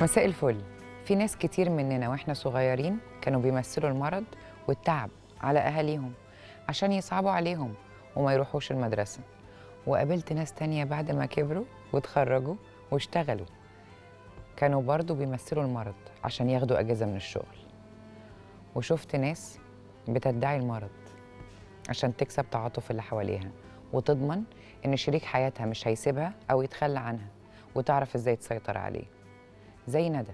مساء الفل في ناس كتير مننا واحنا صغيرين كانوا بيمثلوا المرض والتعب على اهاليهم عشان يصعبوا عليهم وما يروحوش المدرسه وقابلت ناس تانية بعد ما كبروا واتخرجوا واشتغلوا كانوا برضو بيمثلوا المرض عشان ياخدوا اجازه من الشغل وشفت ناس بتدعي المرض عشان تكسب تعاطف اللي حواليها وتضمن ان شريك حياتها مش هيسيبها او يتخلى عنها وتعرف ازاي تسيطر عليه زي ندى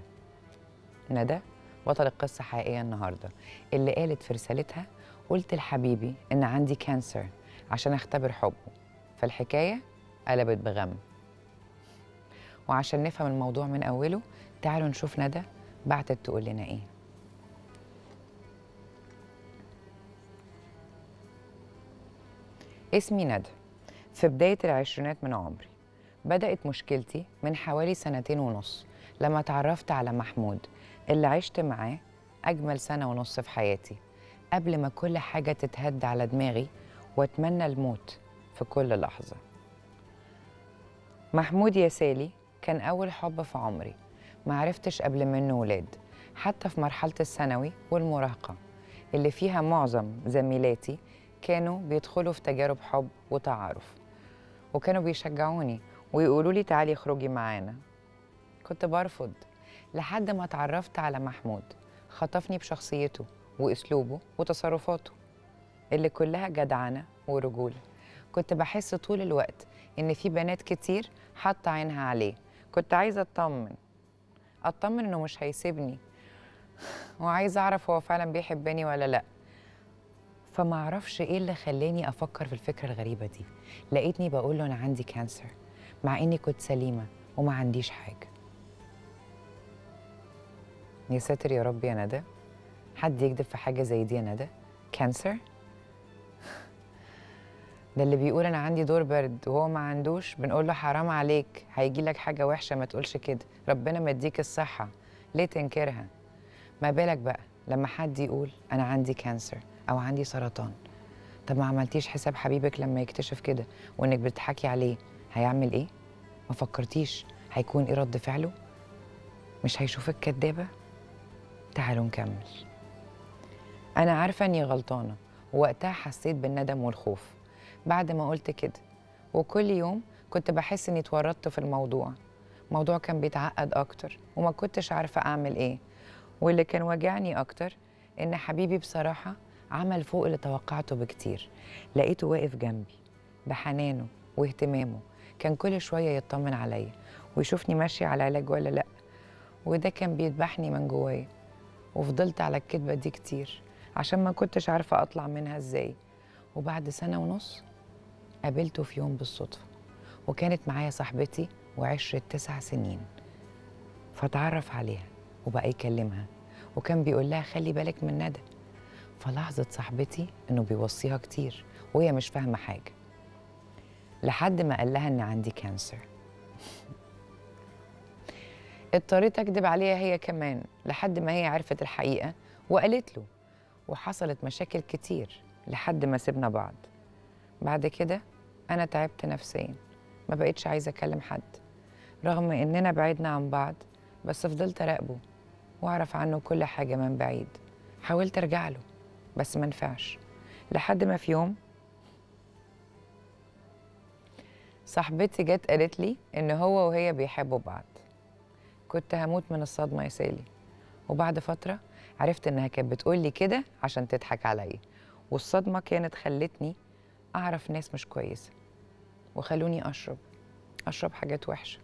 ندى بطل القصة حقيقية النهاردة اللي قالت في رسالتها قلت لحبيبي إن عندي كانسر عشان أختبر حبه فالحكاية قلبت بغم وعشان نفهم الموضوع من أوله تعالوا نشوف ندى بعتت تقول لنا إيه اسمي ندى في بداية العشرينات من عمري بدأت مشكلتي من حوالي سنتين ونص لما تعرفت على محمود اللي عشت معاه أجمل سنة ونص في حياتي قبل ما كل حاجة تتهد على دماغي وأتمنى الموت في كل لحظة محمود يا سالي كان أول حب في عمري ما عرفتش قبل منه ولاد حتى في مرحلة الثانوي والمراهقة اللي فيها معظم زميلاتي كانوا بيدخلوا في تجارب حب وتعارف وكانوا بيشجعوني ويقولوا لي تعالي اخرجي معانا كنت برفض لحد ما اتعرفت على محمود خطفني بشخصيته وأسلوبه وتصرفاته اللي كلها جدعنة ورجولة كنت بحس طول الوقت إن في بنات كتير حاطة عينها عليه كنت عايزة أطمن أطمن إنه مش هيسيبني وعايزة أعرف هو فعلا بيحبني ولا لأ فما أعرفش إيه اللي خلاني أفكر في الفكرة الغريبة دي لقيتني بقول له أنا عندي كانسر مع إني كنت سليمة وما عنديش حاجة يا ساتر يا رب يا ندى حد يكذب في حاجة زي دي يا ندى كانسر ده اللي بيقول انا عندي دور برد وهو ما عندوش بنقول له حرام عليك هيجي لك حاجه وحشه ما تقولش كده ربنا مديك الصحه ليه تنكرها ما بالك بقى لما حد يقول انا عندي كانسر او عندي سرطان طب ما عملتيش حساب حبيبك لما يكتشف كده وانك بتضحكي عليه هيعمل ايه ما فكرتيش هيكون ايه رد فعله مش هيشوفك كدابه تعالوا نكمل أنا عارفة إني غلطانة ووقتها حسيت بالندم والخوف بعد ما قلت كده وكل يوم كنت بحس إني تورطت في الموضوع موضوع كان بيتعقد أكتر وما كنتش عارفة أعمل إيه واللي كان واجعني أكتر إن حبيبي بصراحة عمل فوق اللي توقعته بكتير لقيته واقف جنبي بحنانه واهتمامه كان كل شوية يطمن عليا ويشوفني ماشية على علاج ولا لأ وده كان بيذبحني من جوايا وفضلت على الكدبة دي كتير عشان ما كنتش عارفة أطلع منها إزاي وبعد سنة ونص قابلته في يوم بالصدفة وكانت معايا صاحبتي وعشرة تسع سنين فتعرف عليها وبقى يكلمها وكان بيقول لها خلي بالك من ندى فلاحظت صاحبتي إنه بيوصيها كتير وهي مش فاهمة حاجة لحد ما قال لها إن عندي كانسر اضطريت اكذب عليها هي كمان لحد ما هي عرفت الحقيقه وقالت له وحصلت مشاكل كتير لحد ما سيبنا بعض بعد كده انا تعبت نفسيا ما بقتش عايزه اكلم حد رغم اننا بعدنا عن بعض بس فضلت اراقبه واعرف عنه كل حاجه من بعيد حاولت ارجع له بس ما نفعش لحد ما في يوم صاحبتي جت قالت لي ان هو وهي بيحبوا بعض كنت هموت من الصدمه يا سالي وبعد فتره عرفت انها كانت بتقول لي كده عشان تضحك عليا والصدمه كانت خلتني اعرف ناس مش كويسه وخلوني اشرب اشرب حاجات وحشه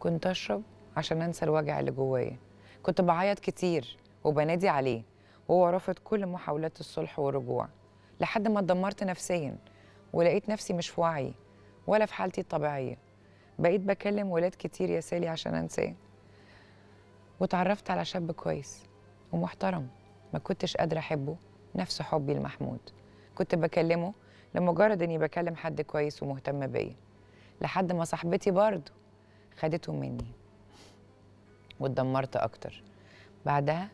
كنت اشرب عشان انسى الوجع اللي جوايا كنت بعيط كتير وبنادي عليه وهو رافض كل محاولات الصلح والرجوع لحد ما اتدمرت نفسيا ولقيت نفسي مش في وعي ولا في حالتي الطبيعيه بقيت بكلم ولاد كتير يا سالي عشان انساه واتعرفت على شاب كويس ومحترم ما كنتش قادرة أحبه نفس حبي لمحمود كنت بكلمه لمجرد إني بكلم حد كويس ومهتم بيا لحد ما صاحبتي برضه خدته مني واتدمرت أكتر بعدها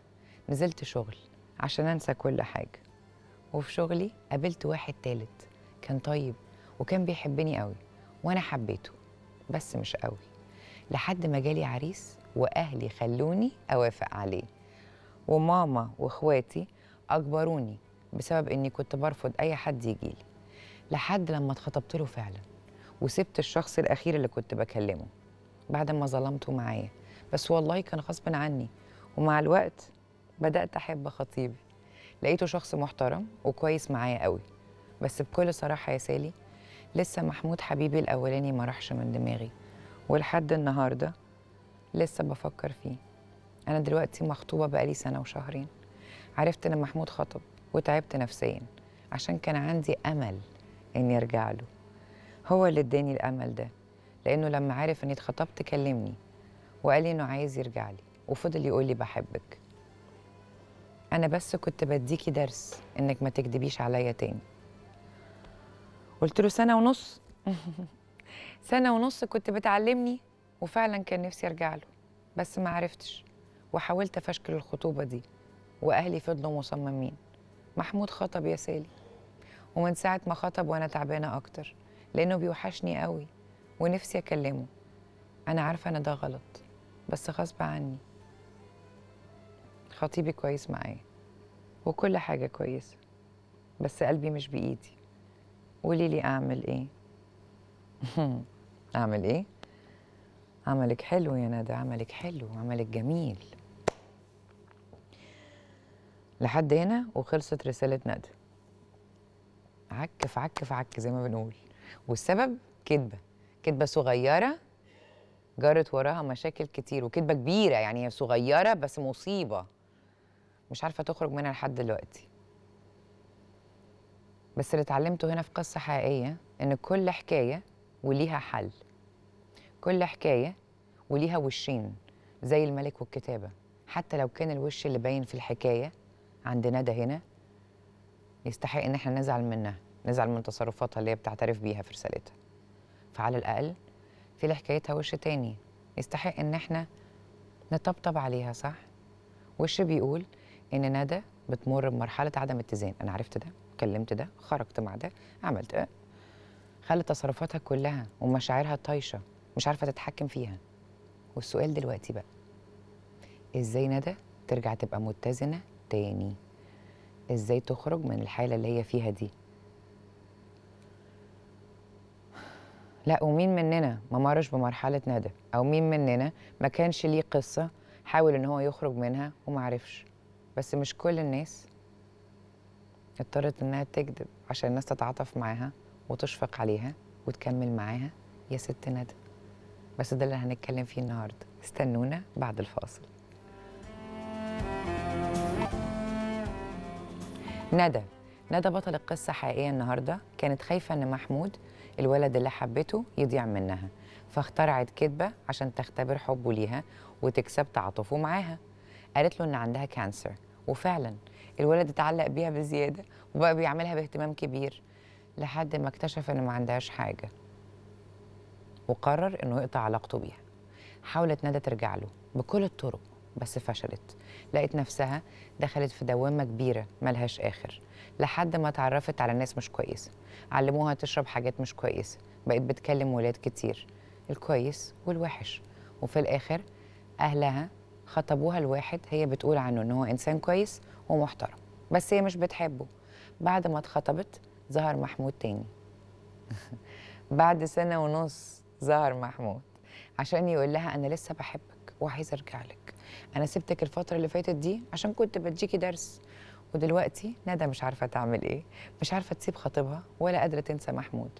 نزلت شغل عشان أنسى كل حاجة وفي شغلي قابلت واحد تالت كان طيب وكان بيحبني قوي وأنا حبيته بس مش قوي لحد ما جالي عريس وأهلي خلوني أوافق عليه وماما وإخواتي أجبروني بسبب إني كنت برفض أي حد يجيلي لحد لما اتخطبت له فعلا وسبت الشخص الأخير اللي كنت بكلمه بعد ما ظلمته معايا بس والله كان غصب عني ومع الوقت بدأت أحب خطيبي لقيته شخص محترم وكويس معايا قوي بس بكل صراحة يا سالي لسه محمود حبيبي الأولاني ما راحش من دماغي ولحد النهارده لسه بفكر فيه أنا دلوقتي مخطوبة بقالي سنة وشهرين عرفت إن محمود خطب وتعبت نفسيا عشان كان عندي أمل إني أرجع له هو اللي اداني الأمل ده لأنه لما عرف إني اتخطبت كلمني وقال لي إنه عايز يرجع لي وفضل يقول لي بحبك أنا بس كنت بديكي درس إنك ما تكدبيش عليا تاني قلت له سنة ونص سنة ونص كنت بتعلمني وفعلا كان نفسي ارجع له بس ما عرفتش وحاولت افشكل الخطوبه دي واهلي فضلوا مصممين محمود خطب يا سالي ومن ساعه ما خطب وانا تعبانه اكتر لانه بيوحشني قوي ونفسي اكلمه انا عارفه ان ده غلط بس غصب عني خطيبي كويس معايا وكل حاجه كويسه بس قلبي مش بايدي قولي لي اعمل ايه اعمل ايه عملك حلو يا ندى عملك حلو عملك جميل لحد هنا وخلصت رسالة ندى عك في عك في عك زي ما بنقول والسبب كدبة كدبة صغيرة جرت وراها مشاكل كتير وكدبة كبيرة يعني هي صغيرة بس مصيبة مش عارفة تخرج منها لحد دلوقتي بس اللي اتعلمته هنا في قصة حقيقية إن كل حكاية وليها حل كل حكاية وليها وشين زي الملك والكتابة حتى لو كان الوش اللي باين في الحكاية عند ندى هنا يستحق إن احنا نزعل منها نزعل من تصرفاتها اللي هي بتعترف بيها في رسالتها فعلى الأقل في لحكايتها وش تاني يستحق إن احنا نطبطب عليها صح؟ وش بيقول إن ندى بتمر بمرحلة عدم اتزان أنا عرفت ده كلمت ده خرجت مع ده عملت أه خلت تصرفاتها كلها ومشاعرها طايشه مش عارفه تتحكم فيها والسؤال دلوقتي بقى ازاي ندى ترجع تبقى متزنه تاني ازاي تخرج من الحاله اللي هي فيها دي لا ومين مننا ما مرش بمرحله ندى او مين مننا ما كانش ليه قصه حاول ان هو يخرج منها ومعرفش بس مش كل الناس اضطرت انها تكذب عشان الناس تتعاطف معاها وتشفق عليها وتكمل معاها يا ست ندى بس ده اللي هنتكلم فيه النهارده استنونا بعد الفاصل ندى ندى بطل القصة حقيقية النهاردة كانت خايفة أن محمود الولد اللي حبته يضيع منها فاخترعت كذبة عشان تختبر حبه ليها وتكسب تعاطفه معاها قالت له أن عندها كانسر وفعلا الولد اتعلق بيها بزيادة وبقى بيعملها باهتمام كبير لحد ما اكتشف أنه ما عندهاش حاجة وقرر انه يقطع علاقته بيها حاولت ندى ترجع له بكل الطرق بس فشلت لقيت نفسها دخلت في دوامة كبيرة ملهاش آخر لحد ما اتعرفت على ناس مش كويسة علموها تشرب حاجات مش كويسة بقت بتكلم ولاد كتير الكويس والوحش وفي الآخر أهلها خطبوها لواحد هي بتقول عنه إن هو إنسان كويس ومحترم بس هي مش بتحبه بعد ما اتخطبت ظهر محمود تاني بعد سنة ونص ظهر محمود عشان يقول لها انا لسه بحبك وعايز ارجع لك انا سبتك الفتره اللي فاتت دي عشان كنت بديكي درس ودلوقتي ندى مش عارفه تعمل ايه مش عارفه تسيب خطيبها ولا قادره تنسى محمود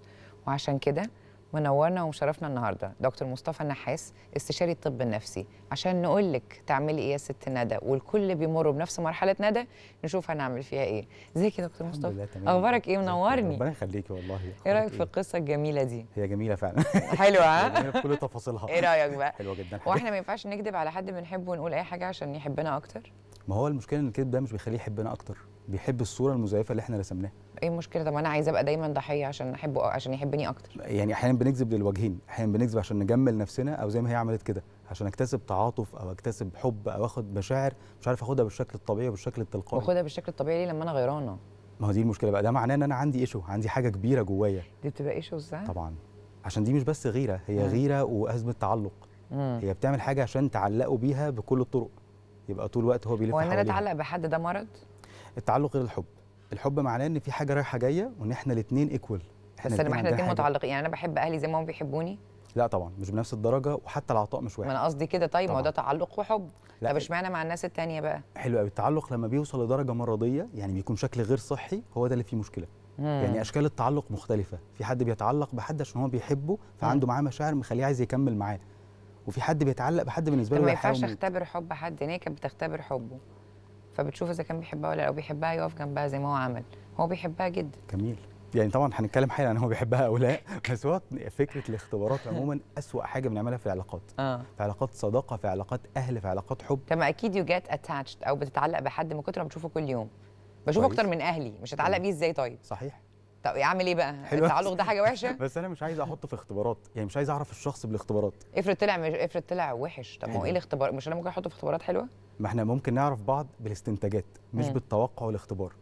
وعشان كده منورنا ومشرفنا النهارده دكتور مصطفى النحاس استشاري الطب النفسي عشان نقول لك تعملي ايه يا ست ندى والكل بيمروا بنفس مرحله ندى نشوف هنعمل فيها ايه ازيك يا دكتور مصطفى اخبارك ايه منورني ربنا يخليكي والله ايه رايك في إيه؟ القصه الجميله دي هي جميله فعلا حلوه ها جميله بكل تفاصيلها ايه رايك بقى حلوه جدا واحنا ما ينفعش نكذب على حد بنحبه ونقول اي حاجه عشان يحبنا اكتر ما هو المشكله ان الكذب ده مش بيخليه يحبنا اكتر بيحب الصوره المزيفه اللي احنا رسمناها ايه المشكله طب انا عايزه ابقى دايما ضحيه عشان احبه عشان يحبني اكتر يعني احيانا بنكذب للوجهين احيانا بنكذب عشان نجمل نفسنا او زي ما هي عملت كده عشان اكتسب تعاطف او اكتسب حب او اخد مشاعر مش عارف اخدها بالشكل الطبيعي وبالشكل التلقائي واخدها بالشكل الطبيعي ليه لما انا غيرانه ما هو دي المشكله بقى ده معناه ان انا عندي ايشو عندي حاجه كبيره جوايا دي بتبقى ايشو ازاي طبعا عشان دي مش بس غيره هي مم. غيره وازمه تعلق مم. هي بتعمل حاجه عشان تعلقوا بيها بكل الطرق يبقى طول الوقت هو بيلف هو انا اتعلق بحد ده مرض التعلق غير الحب الحب معناه ان في حاجه رايحه جايه وان احنا الاثنين ايكوال احنا بس انا احنا الاثنين متعلقين يعني انا بحب اهلي زي ما هم بيحبوني لا طبعا مش بنفس الدرجه وحتى العطاء مش واحد ما انا قصدي كده طيب ما هو ده تعلق وحب لا طب اشمعنى مع الناس الثانيه بقى حلو قوي التعلق لما بيوصل لدرجه مرضيه يعني بيكون شكل غير صحي هو ده اللي فيه مشكله مم. يعني اشكال التعلق مختلفه في حد بيتعلق بحد عشان هو بيحبه فعنده معاه مشاعر مخليه عايز يكمل معاه وفي حد بيتعلق بحد بالنسبه له ما ينفعش اختبر حب حد هي بتختبر حبه فبتشوف اذا كان بيحبها ولا لو بيحبها يقف جنبها زي ما هو عمل هو بيحبها جدا جميل يعني طبعا هنتكلم حالا عن هو بيحبها او لا بس هو فكره الاختبارات عموما اسوا حاجه بنعملها في العلاقات آه. في علاقات صداقه في علاقات اهل في علاقات حب طب اكيد يو جيت اتاتشد او بتتعلق بحد من كتر ما بتشوفه كل يوم بشوفه اكتر من اهلي مش هتعلق بيه ازاي طيب صحيح طب اعمل ايه بقى التعلق ده حاجه وحشه بس انا مش عايز احطه في اختبارات يعني مش عايز اعرف الشخص بالاختبارات افرض طلع افرض طلع وحش طب ما هو ايه الاختبار مش انا ممكن احطه في اختبارات حلوه ما احنا ممكن نعرف بعض بالاستنتاجات مش مم. بالتوقع والاختبار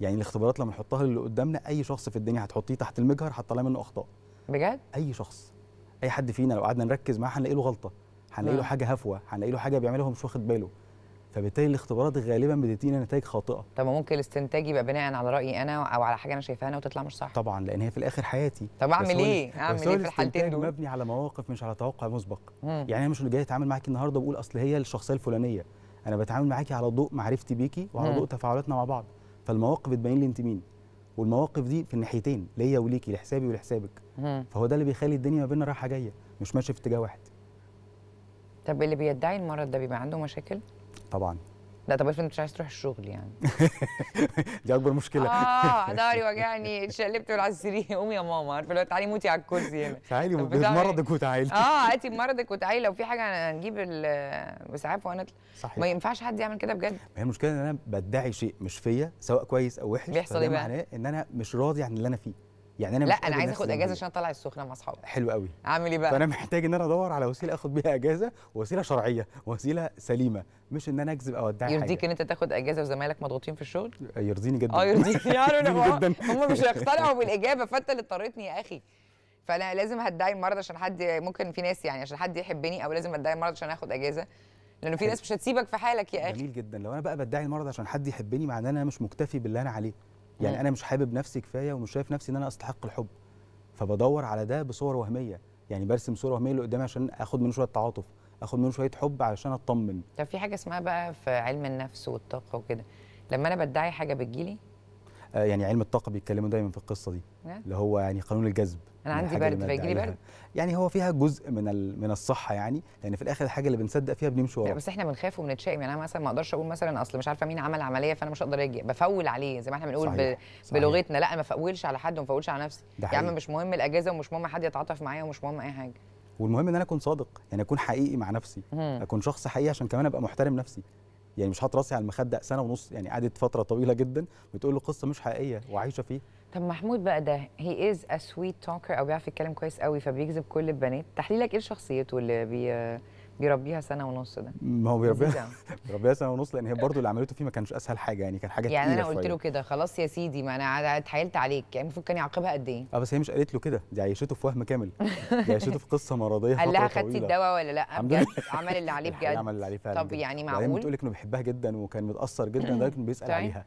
يعني الاختبارات لما نحطها للي قدامنا اي شخص في الدنيا هتحطيه تحت المجهر هتطلع منه اخطاء بجد اي شخص اي حد فينا لو قعدنا نركز معاه هنلاقي له غلطه هنلاقي له حاجه هفوه هنلاقي له حاجه بيعملها مش واخد باله فبالتالي الاختبارات غالبا بتدينا نتائج خاطئه طب ممكن الاستنتاج يبقى بناء على رايي انا او على حاجه انا شايفاها انا وتطلع مش صح طبعا لان هي في الاخر حياتي طب اعمل ايه اعمل ايه في الحالتين دول مبني على مواقف مش على توقع مسبق مم. يعني انا مش جاي اتعامل معاك النهارده بقول اصل هي الشخصيه الفلانيه انا بتعامل معاكي على ضوء معرفتي بيكي وعلى ضوء تفاعلاتنا مع بعض فالمواقف بتبين لي انت مين والمواقف دي في الناحيتين ليا وليكي لحسابي ولحسابك فهو ده اللي بيخلي الدنيا ما بيننا رايحه جايه مش ماشيه في اتجاه واحد طب اللي بيدعي المرض ده بيبقى عنده مشاكل طبعا لا طب افرض مش عايز تروح الشغل يعني دي اكبر مشكله اه ضهري وجعني اتشقلبت على السرير قومي يا ماما عارفه لو تعالي موتي على الكرسي هنا تعالي بمرضك وتعالي اه هاتي بمرضك وتعالي لو في حاجه هنجيب الاسعاف وانا صحيح ما ينفعش حد يعمل كده بجد ما هي المشكله ان انا بدعي شيء مش فيا سواء كويس او وحش بيحصل ايه بقى؟ معناه ان انا مش راضي عن اللي انا فيه يعني انا لا انا عايز اخد اجازه إيه. عشان اطلع السخنه مع اصحابي حلو قوي اعمل ايه بقى فانا محتاج ان انا ادور على وسيله اخد بيها اجازه وسيله شرعيه وسيله سليمه مش ان انا اكذب او ادعي يرضيك ان انت تاخد اجازه وزمايلك مضغوطين في الشغل آه، يرضيني جدا اه يرضيني يعني جدا هم مش هيقتنعوا بالاجابه فانت اللي اضطريتني يا اخي فانا لازم هدعي المرض عشان حد ممكن في ناس يعني عشان حد يحبني او لازم ادعي المرض عشان اخد اجازه لانه في ناس مش هتسيبك في حالك يا اخي جميل جدا لو انا بقى بدعي المرض عشان حد يحبني معناه ان انا مش مكتفي باللي انا عليه يعني انا مش حابب نفسي كفايه ومش شايف نفسي ان انا استحق الحب فبدور على ده بصور وهميه يعني برسم صوره وهميه اللي قدامي عشان اخد منه شويه تعاطف اخد منه شويه حب علشان اطمن طب في حاجه اسمها بقى في علم النفس والطاقه وكده لما انا بدعي حاجه بتجيلي آه يعني علم الطاقه بيتكلموا دايما في القصه دي اللي هو يعني قانون الجذب انا عندي برد فيجيلي برد يعني هو فيها جزء من من الصحه يعني لان في الاخر الحاجه اللي بنصدق فيها بنمشي وراها بس احنا بنخاف وبنتشائم يعني انا مثلا ما اقدرش اقول مثلا اصل مش عارفه مين عمل عمليه فانا مش هقدر اجي بفول عليه زي ما احنا بنقول بلغتنا لا ما فولش على حد وما فولش على نفسي يا عم مش مهم الاجازه ومش مهم حد يتعاطف معايا ومش مهم اي حاجه والمهم ان انا اكون صادق يعني اكون حقيقي مع نفسي مم. اكون شخص حقيقي عشان كمان ابقى محترم نفسي يعني مش حاطط راسي على المخده سنه ونص يعني قعدت فتره طويله جدا بتقول لي قصه مش حقيقيه وعايشه فيه طب محمود بقى ده هي از ا سويت توكر او بيعرف يتكلم كويس قوي فبيجذب كل البنات تحليلك ايه شخصيته اللي بي بيربيها سنه ونص ده ما هو بيربيها بيربيها سنه ونص لان هي برضه اللي عملته فيه ما كانش اسهل حاجه يعني كان حاجه يعني انا قلت له كده خلاص يا سيدي ما انا اتحايلت عليك يعني المفروض كان يعاقبها قد ايه اه بس هي مش قالت له كده دي عيشته في وهم كامل دي عيشته في قصه مرضيه قال لها خدتي الدواء ولا لا بجد عمل اللي عليه بجد عمل اللي عليه فعلا طب يعني معقول بتقول لك انه بيحبها جدا وكان متاثر جدا لدرجه انه بيسال طيب. عليها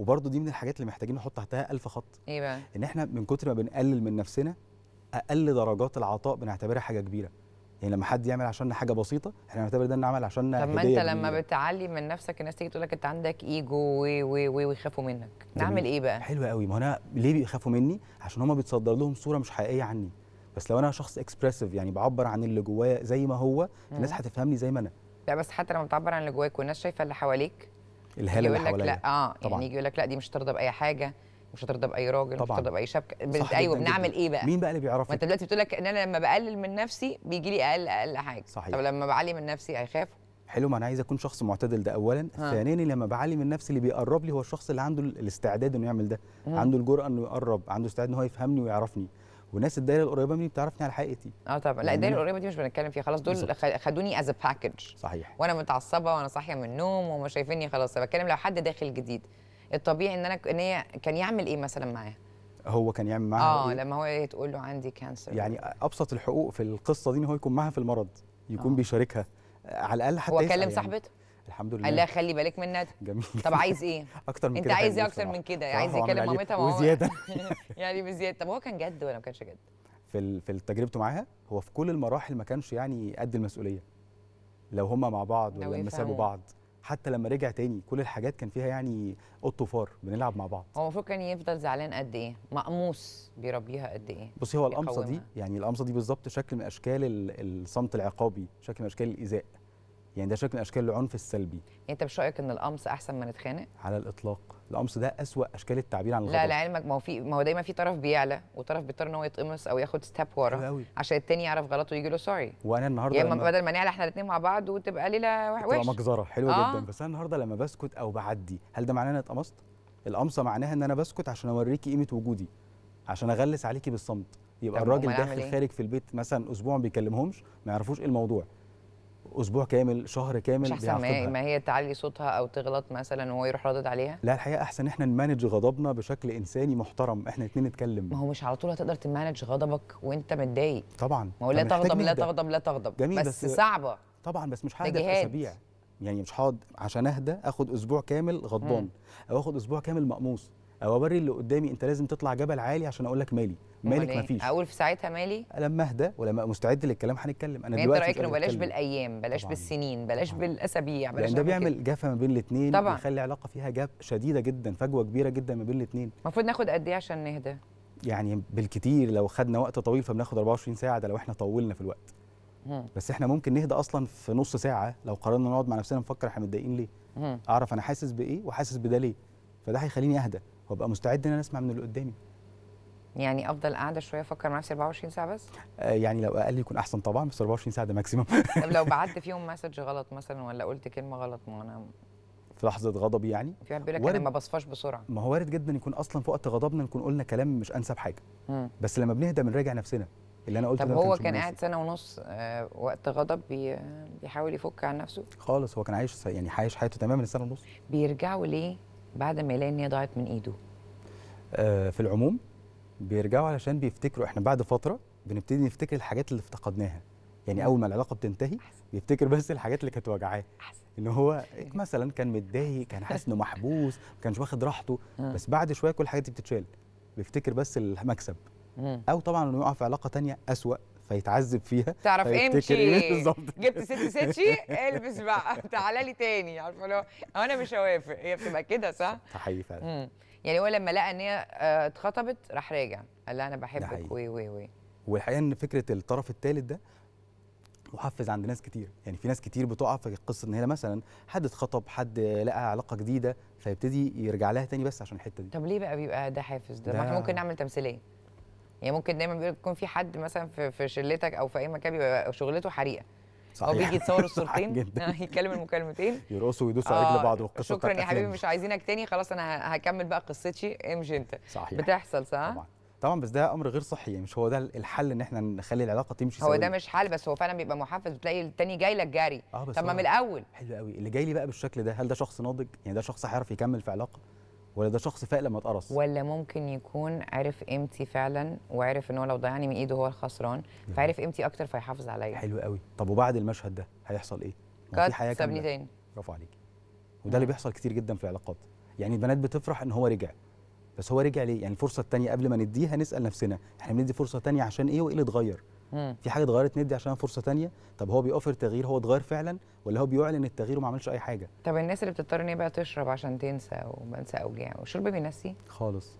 وبرده دي من الحاجات اللي محتاجين نحط تحتها ألف خط ايه بقى؟ ان احنا من كتر ما بنقلل من نفسنا اقل درجات العطاء بنعتبرها حاجه كبيره يعني لما حد يعمل عشان حاجه بسيطه احنا بنعتبر ده ان عمل عشان طب ما انت لما بتعلي من نفسك الناس تيجي تقول لك انت عندك ايجو ويخافوا منك نعمل ايه بقى حلو قوي ما انا ليه بيخافوا مني عشان هما بيتصدر لهم صوره مش حقيقيه عني بس لو انا شخص اكسبرسيف يعني بعبر عن اللي جوايا زي ما هو الناس هتفهمني زي ما انا لا بس حتى لما بتعبر عن اللي جواك والناس شايفه اللي حواليك الهاله اللي حواليا لا اه يعني طبعًا. يعني يجي يقول لك لا دي مش هترضى باي حاجه مش هترضى باي راجل طبعًا. مش هترضى باي شبكه ايوه بنعمل ايه بقى مين بقى اللي بيعرفك ما انت دلوقتي بتقول لك ان انا لما بقلل من نفسي بيجي لي اقل اقل حاجه صحيح. طب لما بعلي من نفسي هيخاف حلو ما انا عايز اكون شخص معتدل ده اولا ثانيا لما بعلي من نفسي اللي بيقرب لي هو الشخص اللي عنده الاستعداد انه يعمل ده عنده الجرأه انه يقرب عنده استعداد ان هو يفهمني ويعرفني وناس الدايره القريبه مني بتعرفني على حقيقتي اه طبعا لا الدايره يعني القريبه دي مش بنتكلم فيها خلاص دول بالزبط. خدوني از باكج صحيح وانا متعصبه وانا صاحيه من النوم وما شايفيني خلاص بتكلم لو حد داخل جديد الطبيعي ان انا ان هي كان يعمل ايه مثلا معاها هو كان يعمل معاها اه إيه؟ لما هو تقول له عندي كانسر يعني ابسط الحقوق في القصه دي ان هو يكون معاها في المرض يكون أوه. بيشاركها على الاقل حتى هو كلم يعني. صاحبته الحمد لله الله خلي بالك من ندى جميل طب عايز ايه اكتر من انت كده عايز ايه اكتر من كده عايز يكلم مامتها ما هو وزياده يعني بزياده طب هو كان جد ولا ما كانش جد في في تجربته معاها هو في كل المراحل ما كانش يعني قد المسؤوليه لو هما مع بعض ولما سابوا بعض حتى لما رجع تاني كل الحاجات كان فيها يعني قط وفار بنلعب مع بعض هو المفروض كان يفضل زعلان قد ايه مقموس بيربيها قد ايه بصي هو القمصه دي يعني القمصه دي بالظبط شكل من اشكال الصمت العقابي شكل من اشكال الايذاء يعني ده شكل من اشكال العنف السلبي يعني انت مش رايك ان القمص احسن ما نتخانق على الاطلاق القمص ده اسوا اشكال التعبير عن الغضب لا لعلمك ما هو في ما هو دايما في طرف بيعلى وطرف بيضطر ان هو يتقمص او ياخد ستاب ورا عشان التاني يعرف غلطه ويجي له سوري وانا النهارده يعني لما بدل ما نعلى احنا الاثنين مع بعض وتبقى ليله وحشه تبقى مجزره حلوه آه. جدا بس انا النهارده لما بسكت او بعدي هل ده معناه ان انا اتقمصت القمصه معناها ان انا بسكت عشان اوريكي قيمه وجودي عشان اغلس عليكي بالصمت يبقى الراجل داخل إيه؟ خارج في البيت مثلا اسبوع ما بيكلمهمش ما يعرفوش ايه الموضوع اسبوع كامل شهر كامل مش احسن ما, هي تعلي صوتها او تغلط مثلا وهو يروح رادد عليها لا الحقيقه احسن احنا نمانج غضبنا بشكل انساني محترم احنا الاثنين نتكلم ما هو مش على طول هتقدر تمانج غضبك وانت متضايق طبعا ما هو لا تغضب لا تغضب لا تغضب جميل بس, بس صعبه طبعا بس مش حاجه اسابيع يعني مش هقعد عشان اهدى اخد اسبوع كامل غضبان او اخد اسبوع كامل مقموص او اوري اللي قدامي انت لازم تطلع جبل عالي عشان اقول لك مالي مالك إيه؟ مفيش اقول في ساعتها مالي لما اهدى ولما مستعد للكلام هنتكلم انا يعني دلوقتي رايك انه بلاش بالايام بلاش طبعاً. بالسنين بلاش طبعاً. بالاسابيع بلاش لان ده بيعمل جفه ما بين الاثنين بيخلي علاقه فيها جاب شديده جدا فجوه كبيره جدا ما بين الاثنين المفروض ناخد قد ايه عشان نهدى يعني بالكتير لو خدنا وقت طويل فبناخد 24 ساعه ده لو احنا طولنا في الوقت مم. بس احنا ممكن نهدى اصلا في نص ساعه لو قررنا نقعد مع نفسنا نفكر احنا متضايقين ليه مم. اعرف انا حاسس بايه وحاسس بده ليه فده هيخليني اهدى وابقى مستعد ان انا اسمع من اللي قدامي يعني افضل قاعده شويه افكر مع نفسي 24 ساعه بس آه، يعني لو اقل يكون احسن طبعا بس 24 ساعه ده ماكسيمم طب لو بعت فيهم مسج غلط مثلا ولا قلت كلمه غلط ما انا في لحظه غضبي يعني في واحد بيقول لك انا ما بصفاش بسرعه ما هو وارد جدا يكون اصلا في وقت غضبنا نكون قلنا كلام مش انسب حاجه مم. بس لما بنهدى بنراجع نفسنا اللي انا قلته طب هو كان قاعد سنه ونص آه، وقت غضب بي بيحاول يفك عن نفسه خالص هو كان عايش يعني عايش حياته تماما السنه ونص بيرجعوا ليه بعد ما يلاقي ان هي ضاعت من ايده آه في العموم بيرجعوا علشان بيفتكروا احنا بعد فتره بنبتدي نفتكر الحاجات اللي افتقدناها يعني اول ما العلاقه بتنتهي بيفتكر بس الحاجات اللي كانت واجعاه ان هو مثلا كان متضايق كان حاسس انه محبوس ما كانش واخد راحته آه. بس بعد شويه كل الحاجات دي بتتشال بيفتكر بس المكسب او طبعا انه يقع في علاقه ثانيه اسوأ فيتعذب فيها تعرف امشي إيه؟ إيه؟ إيه؟ بالظبط جبت ست ستشي البس بقى تعالى لي تاني عارفه لو انا مش هوافق هي بتبقى كده صح؟ صحيح فعلا يعني هو لما لقى ان هي آه، اتخطبت راح راجع قال لها انا بحبك وي وي وي والحقيقه ان فكره الطرف الثالث ده محفز عند ناس كتير يعني في ناس كتير بتقع في قصه ان هي مثلا حد اتخطب حد لقى علاقه جديده فيبتدي يرجع لها تاني بس عشان الحته دي طب ليه بقى بيبقى ده حافز ده, ده ممكن نعمل تمثيليه يعني ممكن دايما بيقول يكون في حد مثلا في, في شلتك او في اي مكان بيبقى شغلته حريقه صحيح. او بيجي يتصور الصورتين آه، يتكلم المكالمتين يرقصوا ويدوسوا على رجل آه، بعض والقصه شكرا يا حبيبي مش عايزينك تاني خلاص انا هكمل بقى قصتي امشي انت صحيح. بتحصل صح؟ طبعا طبعا بس ده امر غير صحي يعني مش هو ده الحل ان احنا نخلي العلاقه تمشي هو ده مش حل بس هو فعلا بيبقى محفز بتلاقي التاني جاي لك جري آه طب ما من الاول حلو قوي اللي جاي لي بقى بالشكل ده هل ده شخص ناضج يعني ده شخص هيعرف يكمل في علاقه ولا ده شخص فاق لما اتقرص ولا ممكن يكون عرف قيمتي فعلا وعرف ان هو لو ضيعني من ايده هو الخسران نعم. فعرف قيمتي اكتر فيحافظ عليا حلو قوي طب وبعد المشهد ده هيحصل ايه في حياه سابني تاني برافو عليكي وده اللي نعم. بيحصل كتير جدا في العلاقات يعني البنات بتفرح ان هو رجع بس هو رجع ليه يعني الفرصه الثانيه قبل ما نديها نسال نفسنا احنا بندي فرصه ثانيه عشان ايه وايه اللي اتغير في حاجه اتغيرت ندي عشان فرصه تانية طب هو بيوفر تغيير هو اتغير فعلا ولا هو بيعلن التغيير وما عملش اي حاجه طب الناس اللي بتضطر ان هي بقى تشرب عشان تنسى ومنسى اوجاع والشرب بينسي خالص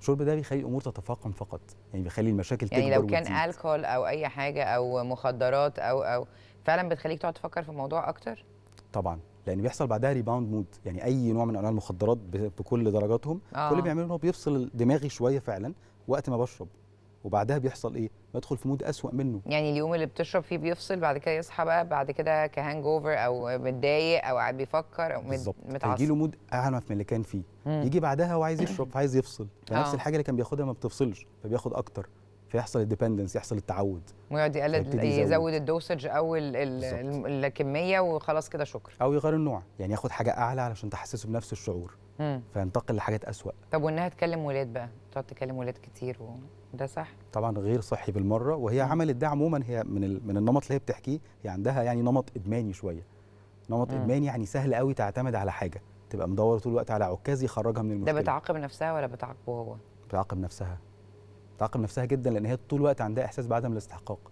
الشرب ده بيخلي الامور تتفاقم فقط يعني بيخلي المشاكل يعني لو كان وتزيد. او اي حاجه او مخدرات او او فعلا بتخليك تقعد تفكر في الموضوع اكتر طبعا لان بيحصل بعدها ريباوند مود يعني اي نوع من انواع المخدرات بكل درجاتهم آه. كل اللي بيعمله ان هو بيفصل دماغي شويه فعلا وقت ما بشرب وبعدها بيحصل ايه بدخل في مود اسوا منه يعني اليوم اللي بتشرب فيه بيفصل بعد كده يصحى بقى بعد كده كهانج اوفر او متضايق او قاعد بيفكر او متعصب يجي له مود اعنف من اللي كان فيه مم. يجي بعدها هو عايز يشرب فعايز يفصل فنفس آه. الحاجه اللي كان بياخدها ما بتفصلش فبياخد اكتر فيحصل الديبندنس يحصل التعود ويقعد يقلد يزود الدوسج او الكميه وخلاص كده شكرا او يغير النوع يعني ياخد حاجه اعلى علشان تحسسه بنفس الشعور فينتقل لحاجات اسوأ طب وانها تكلم ولاد بقى تقعد تكلم ولاد كتير وده صح طبعا غير صحي بالمره وهي مم. عملت ده عموما هي من ال... من النمط اللي هي بتحكيه هي عندها يعني نمط ادماني شويه نمط مم. ادماني يعني سهل قوي تعتمد على حاجه تبقى مدوره طول الوقت على عكاز يخرجها من المشكله ده بتعاقب نفسها ولا بتعاقبه هو بتعاقب نفسها بتعاقب نفسها جدا لان هي طول الوقت عندها احساس بعدم الاستحقاق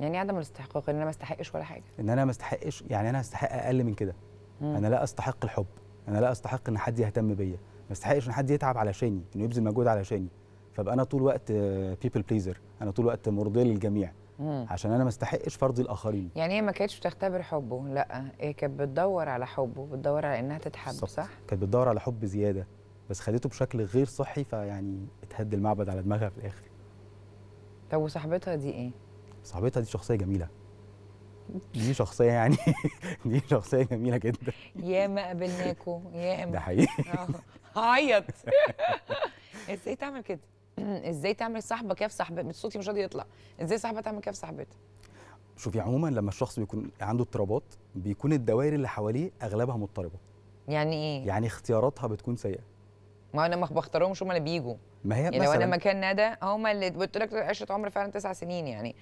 يعني عدم الاستحقاق ان انا ما استحقش ولا حاجه ان انا ما استحقش يعني انا استحق اقل من كده انا لا استحق الحب انا لا استحق ان حد يهتم بيا ما استحقش ان حد يتعب علشاني انه يبذل مجهود علشاني فبقى انا طول وقت بيبل بليزر انا طول وقت مرضيه للجميع مم. عشان انا ما استحقش فرض الاخرين يعني هي ما كانتش بتختبر حبه لا هي كانت بتدور على حبه بتدور على انها تتحب صح, صح؟ كانت بتدور على حب زياده بس خدته بشكل غير صحي فيعني اتهد المعبد على دماغها في الاخر طب وصاحبتها دي ايه صاحبتها دي شخصيه جميله دي شخصيه يعني دي شخصيه جميله جدا يا ما قابلناكوا يا ما ده حقيقي هعيط آه. ازاي تعمل كده ازاي تعمل صاحبك كيف صاحبتها؟ صوتي مش راضي يطلع ازاي صاحبة تعمل كيف صاحبتها شوفي عموما لما الشخص بيكون عنده اضطرابات بيكون الدوائر اللي حواليه اغلبها مضطربه يعني ايه يعني اختياراتها بتكون سيئه ما انا ما بختارهمش هم اللي بيجوا ما هي يعني مثلا لو انا مكان ندى هم اللي قلت لك عشره عمر فعلا تسع سنين يعني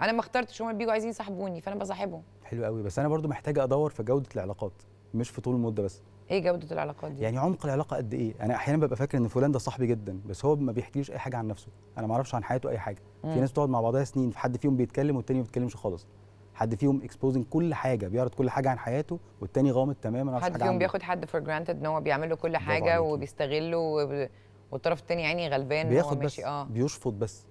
انا ما اخترتش هما بيجوا عايزين يصاحبوني فانا بصاحبهم حلو قوي بس انا برضو محتاجه ادور في جوده العلاقات مش في طول المده بس ايه جوده العلاقات دي يعني عمق العلاقه قد ايه انا احيانا ببقى فاكر ان فلان ده صاحبي جدا بس هو ما بيحكيليش اي حاجه عن نفسه انا ما اعرفش عن حياته اي حاجه مم. في ناس بتقعد مع بعضها سنين في حد فيهم بيتكلم والتاني ما بيتكلمش خالص حد فيهم اكسبوزنج كل حاجه بيعرض كل حاجه عن حياته والتاني غامض تماما حد فيهم بياخد حد فور جرانتد ان هو بيعمل له كل حاجه وبيستغله والطرف التاني يعني غلبان بياخد هو ماشي بس اه بيشفط بس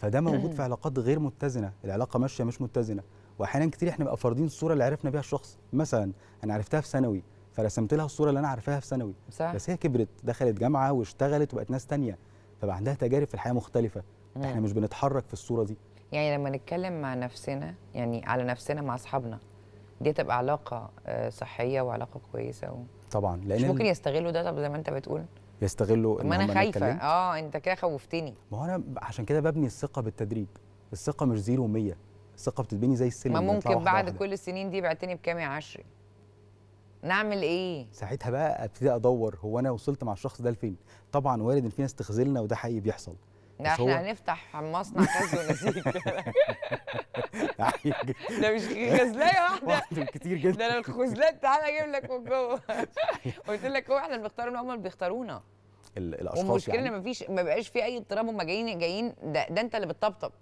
فده موجود في علاقات غير متزنه العلاقه ماشيه مش متزنه واحيانا كتير احنا بنبقى فارضين الصوره اللي عرفنا بيها الشخص مثلا انا عرفتها في ثانوي فرسمت لها الصوره اللي انا عارفاها في ثانوي بس هي كبرت دخلت جامعه واشتغلت وبقت ناس تانية فبقى عندها تجارب في الحياه مختلفه مم. احنا مش بنتحرك في الصوره دي يعني لما نتكلم مع نفسنا يعني على نفسنا مع اصحابنا دي تبقى علاقه آه، صحيه وعلاقه كويسه و... طبعا لان مش ممكن يستغلوا ده طب زي ما انت بتقول يستغلوا ما انا خايفه اه انت كده خوفتني ما هو انا عشان كده ببني الثقه بالتدريج الثقه مش زيرو و100 الثقه بتتبني زي السلم ما ممكن واحدة بعد واحدة. كل السنين دي بعتني بكام يا عشري نعمل ايه ساعتها بقى ابتدي ادور هو انا وصلت مع الشخص ده لفين طبعا وارد ان في ناس تخذلنا وده حقيقي بيحصل ده احنا هنفتح مصنع كاز ونسيج ده مش غزلايه واحده كتير جدا ده انا الخزلات تعالى اجيب لك من جوه قلت لك هو احنا اللي بنختارهم هم اللي بيختارونا الاشخاص والمشكله يعني. ان مفيش ما بقاش في اي اضطراب هم جايين جايين ده, ده انت اللي بتطبطب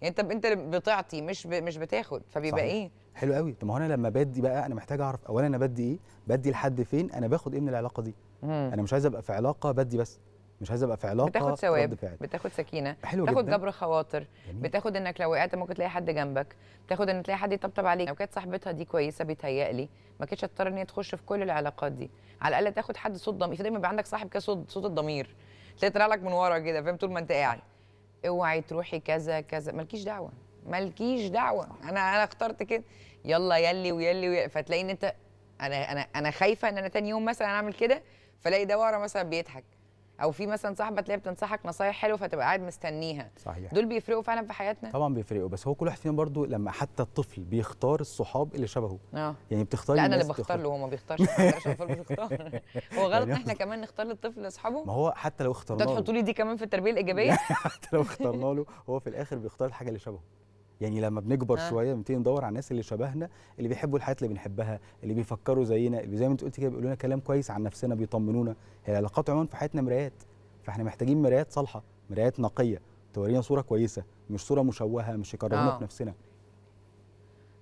يعني انت انت اللي بتعطي مش ب... مش بتاخد فبيبقى صحيح. ايه حلو قوي طب ما هو انا لما بدي بقى انا محتاج اعرف اولا انا بدي ايه بدي لحد فين انا باخد ايه من العلاقه دي مم. انا مش عايز ابقى في علاقه بدي بس مش عايز ابقى في علاقه بتاخد ثواب بتاخد سكينه حلو بتاخد جبر خواطر جميل. بتاخد انك لو وقعت ممكن تلاقي حد جنبك بتاخد ان تلاقي حد يطبطب عليك لو كانت صاحبتها دي كويسه بيتهيألي ما كانتش هتضطر ان هي تخش في كل العلاقات دي على الاقل تاخد حد صوت ضمير دايما بيبقى عندك صاحب كده صوت صوت الضمير تلاقي طلع لك من ورا كده فاهم طول ما انت قاعد اوعي تروحي كذا كذا مالكيش دعوه مالكيش دعوه انا انا اخترت كده يلا يلي ويلي, ويلي. فتلاقي ان انت انا انا انا خايفه ان انا تاني يوم مثلا اعمل كده فلاقي ده ورا مثلا بيضحك او في مثلا صاحبه تلاقيها بتنصحك نصايح حلوه فتبقى قاعد مستنيها صحيح دول بيفرقوا فعلا في حياتنا طبعا بيفرقوا بس هو كل واحد فينا برضو لما حتى الطفل بيختار الصحاب اللي شبهه اه يعني بتختار لا انا اللي بختار له هو ما بيختارش بيختار يعني هو غلط ان احنا كمان نختار للطفل اصحابه ما هو حتى لو اخترنا له تحطوا لي دي كمان في التربيه الايجابيه حتى لو اخترنا له هو في الاخر بيختار الحاجه اللي شبهه يعني لما بنكبر آه. شويه بنبتدي ندور على الناس اللي شبهنا اللي بيحبوا الحاجات اللي بنحبها اللي بيفكروا زينا اللي زي ما انت قلت كده بيقولوا لنا كلام كويس عن نفسنا بيطمنونا هي العلاقات عموما في حياتنا مرايات فاحنا محتاجين مرايات صالحه مرايات نقيه تورينا صوره كويسه مش صوره مشوهه مش يكرهونا آه. في نفسنا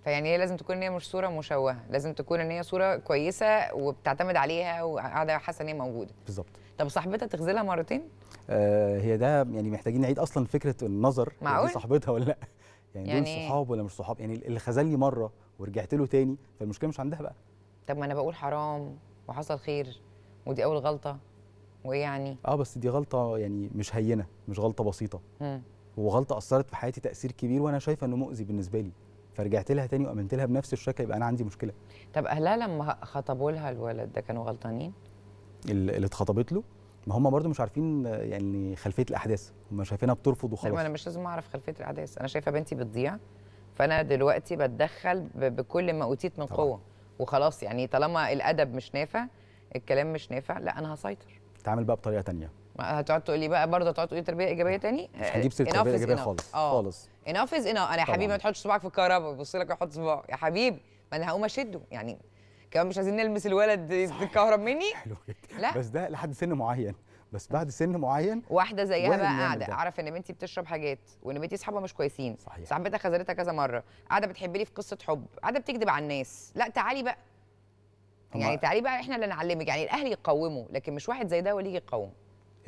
فيعني هي لازم تكون ان هي مش صوره مشوهه لازم تكون ان هي صوره كويسه وبتعتمد عليها وقاعده حاسه ان هي موجوده بالظبط طب صاحبتها تغزلها مرتين آه هي ده يعني محتاجين نعيد اصلا فكره النظر معقول صاحبتها ولا لا يعني, يعني دول يعني صحاب ولا مش صحاب يعني اللي خذلني مره ورجعت له تاني فالمشكله مش عندها بقى طب ما انا بقول حرام وحصل خير ودي اول غلطه وايه يعني اه بس دي غلطه يعني مش هينه مش غلطه بسيطه م. وغلطه اثرت في حياتي تاثير كبير وانا شايفه انه مؤذي بالنسبه لي فرجعت لها تاني وامنت لها بنفس الشكل يبقى انا عندي مشكله طب اهلها لما خطبوا لها الولد ده كانوا غلطانين اللي اتخطبت له ما هم برضو مش عارفين يعني خلفيه الاحداث هم شايفينها بترفض وخلاص طيب، انا مش لازم اعرف خلفيه الاحداث انا شايفه بنتي بتضيع فانا دلوقتي بتدخل بكل ما اوتيت من طبعا. قوه وخلاص يعني طالما الادب مش نافع الكلام مش نافع لا انا هسيطر تعمل بقى بطريقه تانية هتقعد تقول لي بقى برضه هتقعد تقول لي تربيه ايجابيه تاني مش هنجيب سيره تربيه ايجابيه خالص آه. خالص انف از انا يا حبيبي ما تحطش صباعك في الكهرباء بص لك احط صباعك يا حبيبي ما انا هقوم اشده يعني كمان مش عايزين نلمس الولد يتكهرب مني حلو جدا لا بس ده لحد سن معين بس بعد سن معين واحده زيها بقى قاعده اعرف ان بنتي بتشرب حاجات وان بنتي اصحابها مش كويسين صحيح صاحبتها خذلتها كذا مره قاعده بتحب لي في قصه حب قاعده بتكذب على الناس لا تعالي بقى يعني تعالي بقى احنا اللي نعلمك يعني الاهل يقوموا لكن مش واحد زي ده هو اللي يجي يقوم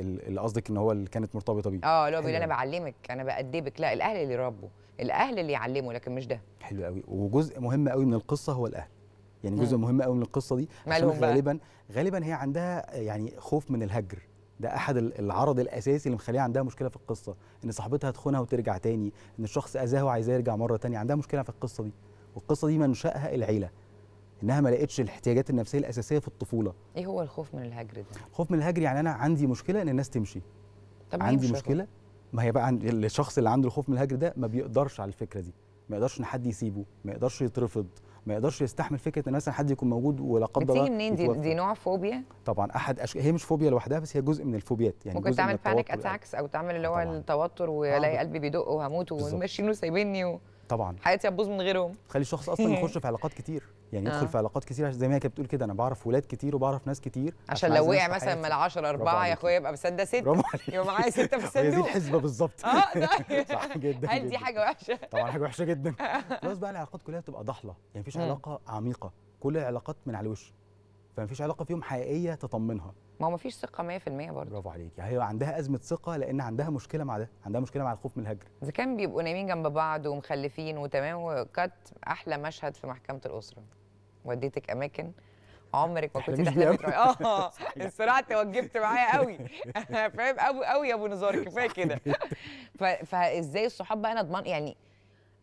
اللي قصدك ان هو اللي كانت مرتبطه بيه اه اللي هو بيقول انا بعلمك انا بأدبك لا الاهل اللي يربوا الاهل اللي يعلموا لكن مش ده حلو قوي وجزء مهم قوي من القصه هو الاهل يعني جزء مهم قوي من القصه دي عشان غالبا غالبا هي عندها يعني خوف من الهجر ده احد العرض الاساسي اللي مخليها عندها مشكله في القصه ان صاحبتها تخونها وترجع تاني ان الشخص اذاها وعايزاه يرجع مره تانية عندها مشكله في القصه دي والقصه دي منشاها العيله انها ما لقتش الاحتياجات النفسيه الاساسيه في الطفوله ايه هو الخوف من الهجر ده الخوف من الهجر يعني انا عندي مشكله ان الناس تمشي طب عندي مشكله ما هي بقى الشخص اللي عنده الخوف من الهجر ده ما بيقدرش على الفكره دي ما يقدرش ان حد يسيبه ما يقدرش يترفض ما يقدرش يستحمل فكره ان مثلا حد يكون موجود ولا قدر الله بتيجي منين دي, دي نوع فوبيا طبعا احد أش... هي مش فوبيا لوحدها بس هي جزء من الفوبيات يعني ممكن تعمل بانيك اتاكس يعني. او تعمل اللي هو التوتر والاقي آه. قلبي بيدق وهموت وماشيين وسايبيني و... طبعا حياتي هتبوظ من غيرهم تخلي الشخص اصلا يخش في علاقات كتير يعني يدخل آه. في علاقات كتير زي ما هي كانت بتقول كده انا بعرف ولاد كتير وبعرف ناس كتير عشان, عشان لو وقع مثلا من 10 4 يا اخويا يبقى بسده 6 يبقى معايا 6 في الصندوق دي الحسبه بالظبط اه صح جدا هل دي حاجه وحشه؟ طبعا حاجه وحشه جدا خلاص بقى العلاقات كلها بتبقى ضحله يعني مفيش آه. علاقه عميقه كل العلاقات من على الوش فمفيش علاقه فيهم حقيقيه تطمنها ما هو مفيش ثقه 100% برضه برافو عليكي يعني هي عندها ازمه ثقه لان عندها مشكله مع ده عندها مشكله مع الخوف من الهجر اذا كان بيبقوا نايمين جنب بعض ومخلفين وتمام وكانت احلى مشهد في محكمه الاسره وديتك اماكن عمرك ما كنت تحلمي اه الصراحه توجبت معايا قوي فاهم قوي قوي يا ابو نزار كفايه كده فازاي الصحاب بقى انا اضمن يعني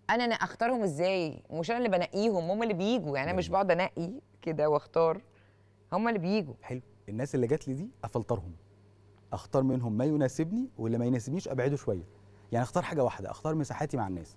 انا انا اختارهم ازاي مش انا اللي بنقيهم هم اللي بيجوا يعني انا مش بقعد انقي كده واختار هم اللي بيجوا حلو الناس اللي جات لي دي افلترهم اختار منهم ما يناسبني واللي ما يناسبنيش ابعده شويه يعني اختار حاجه واحده اختار مساحاتي مع الناس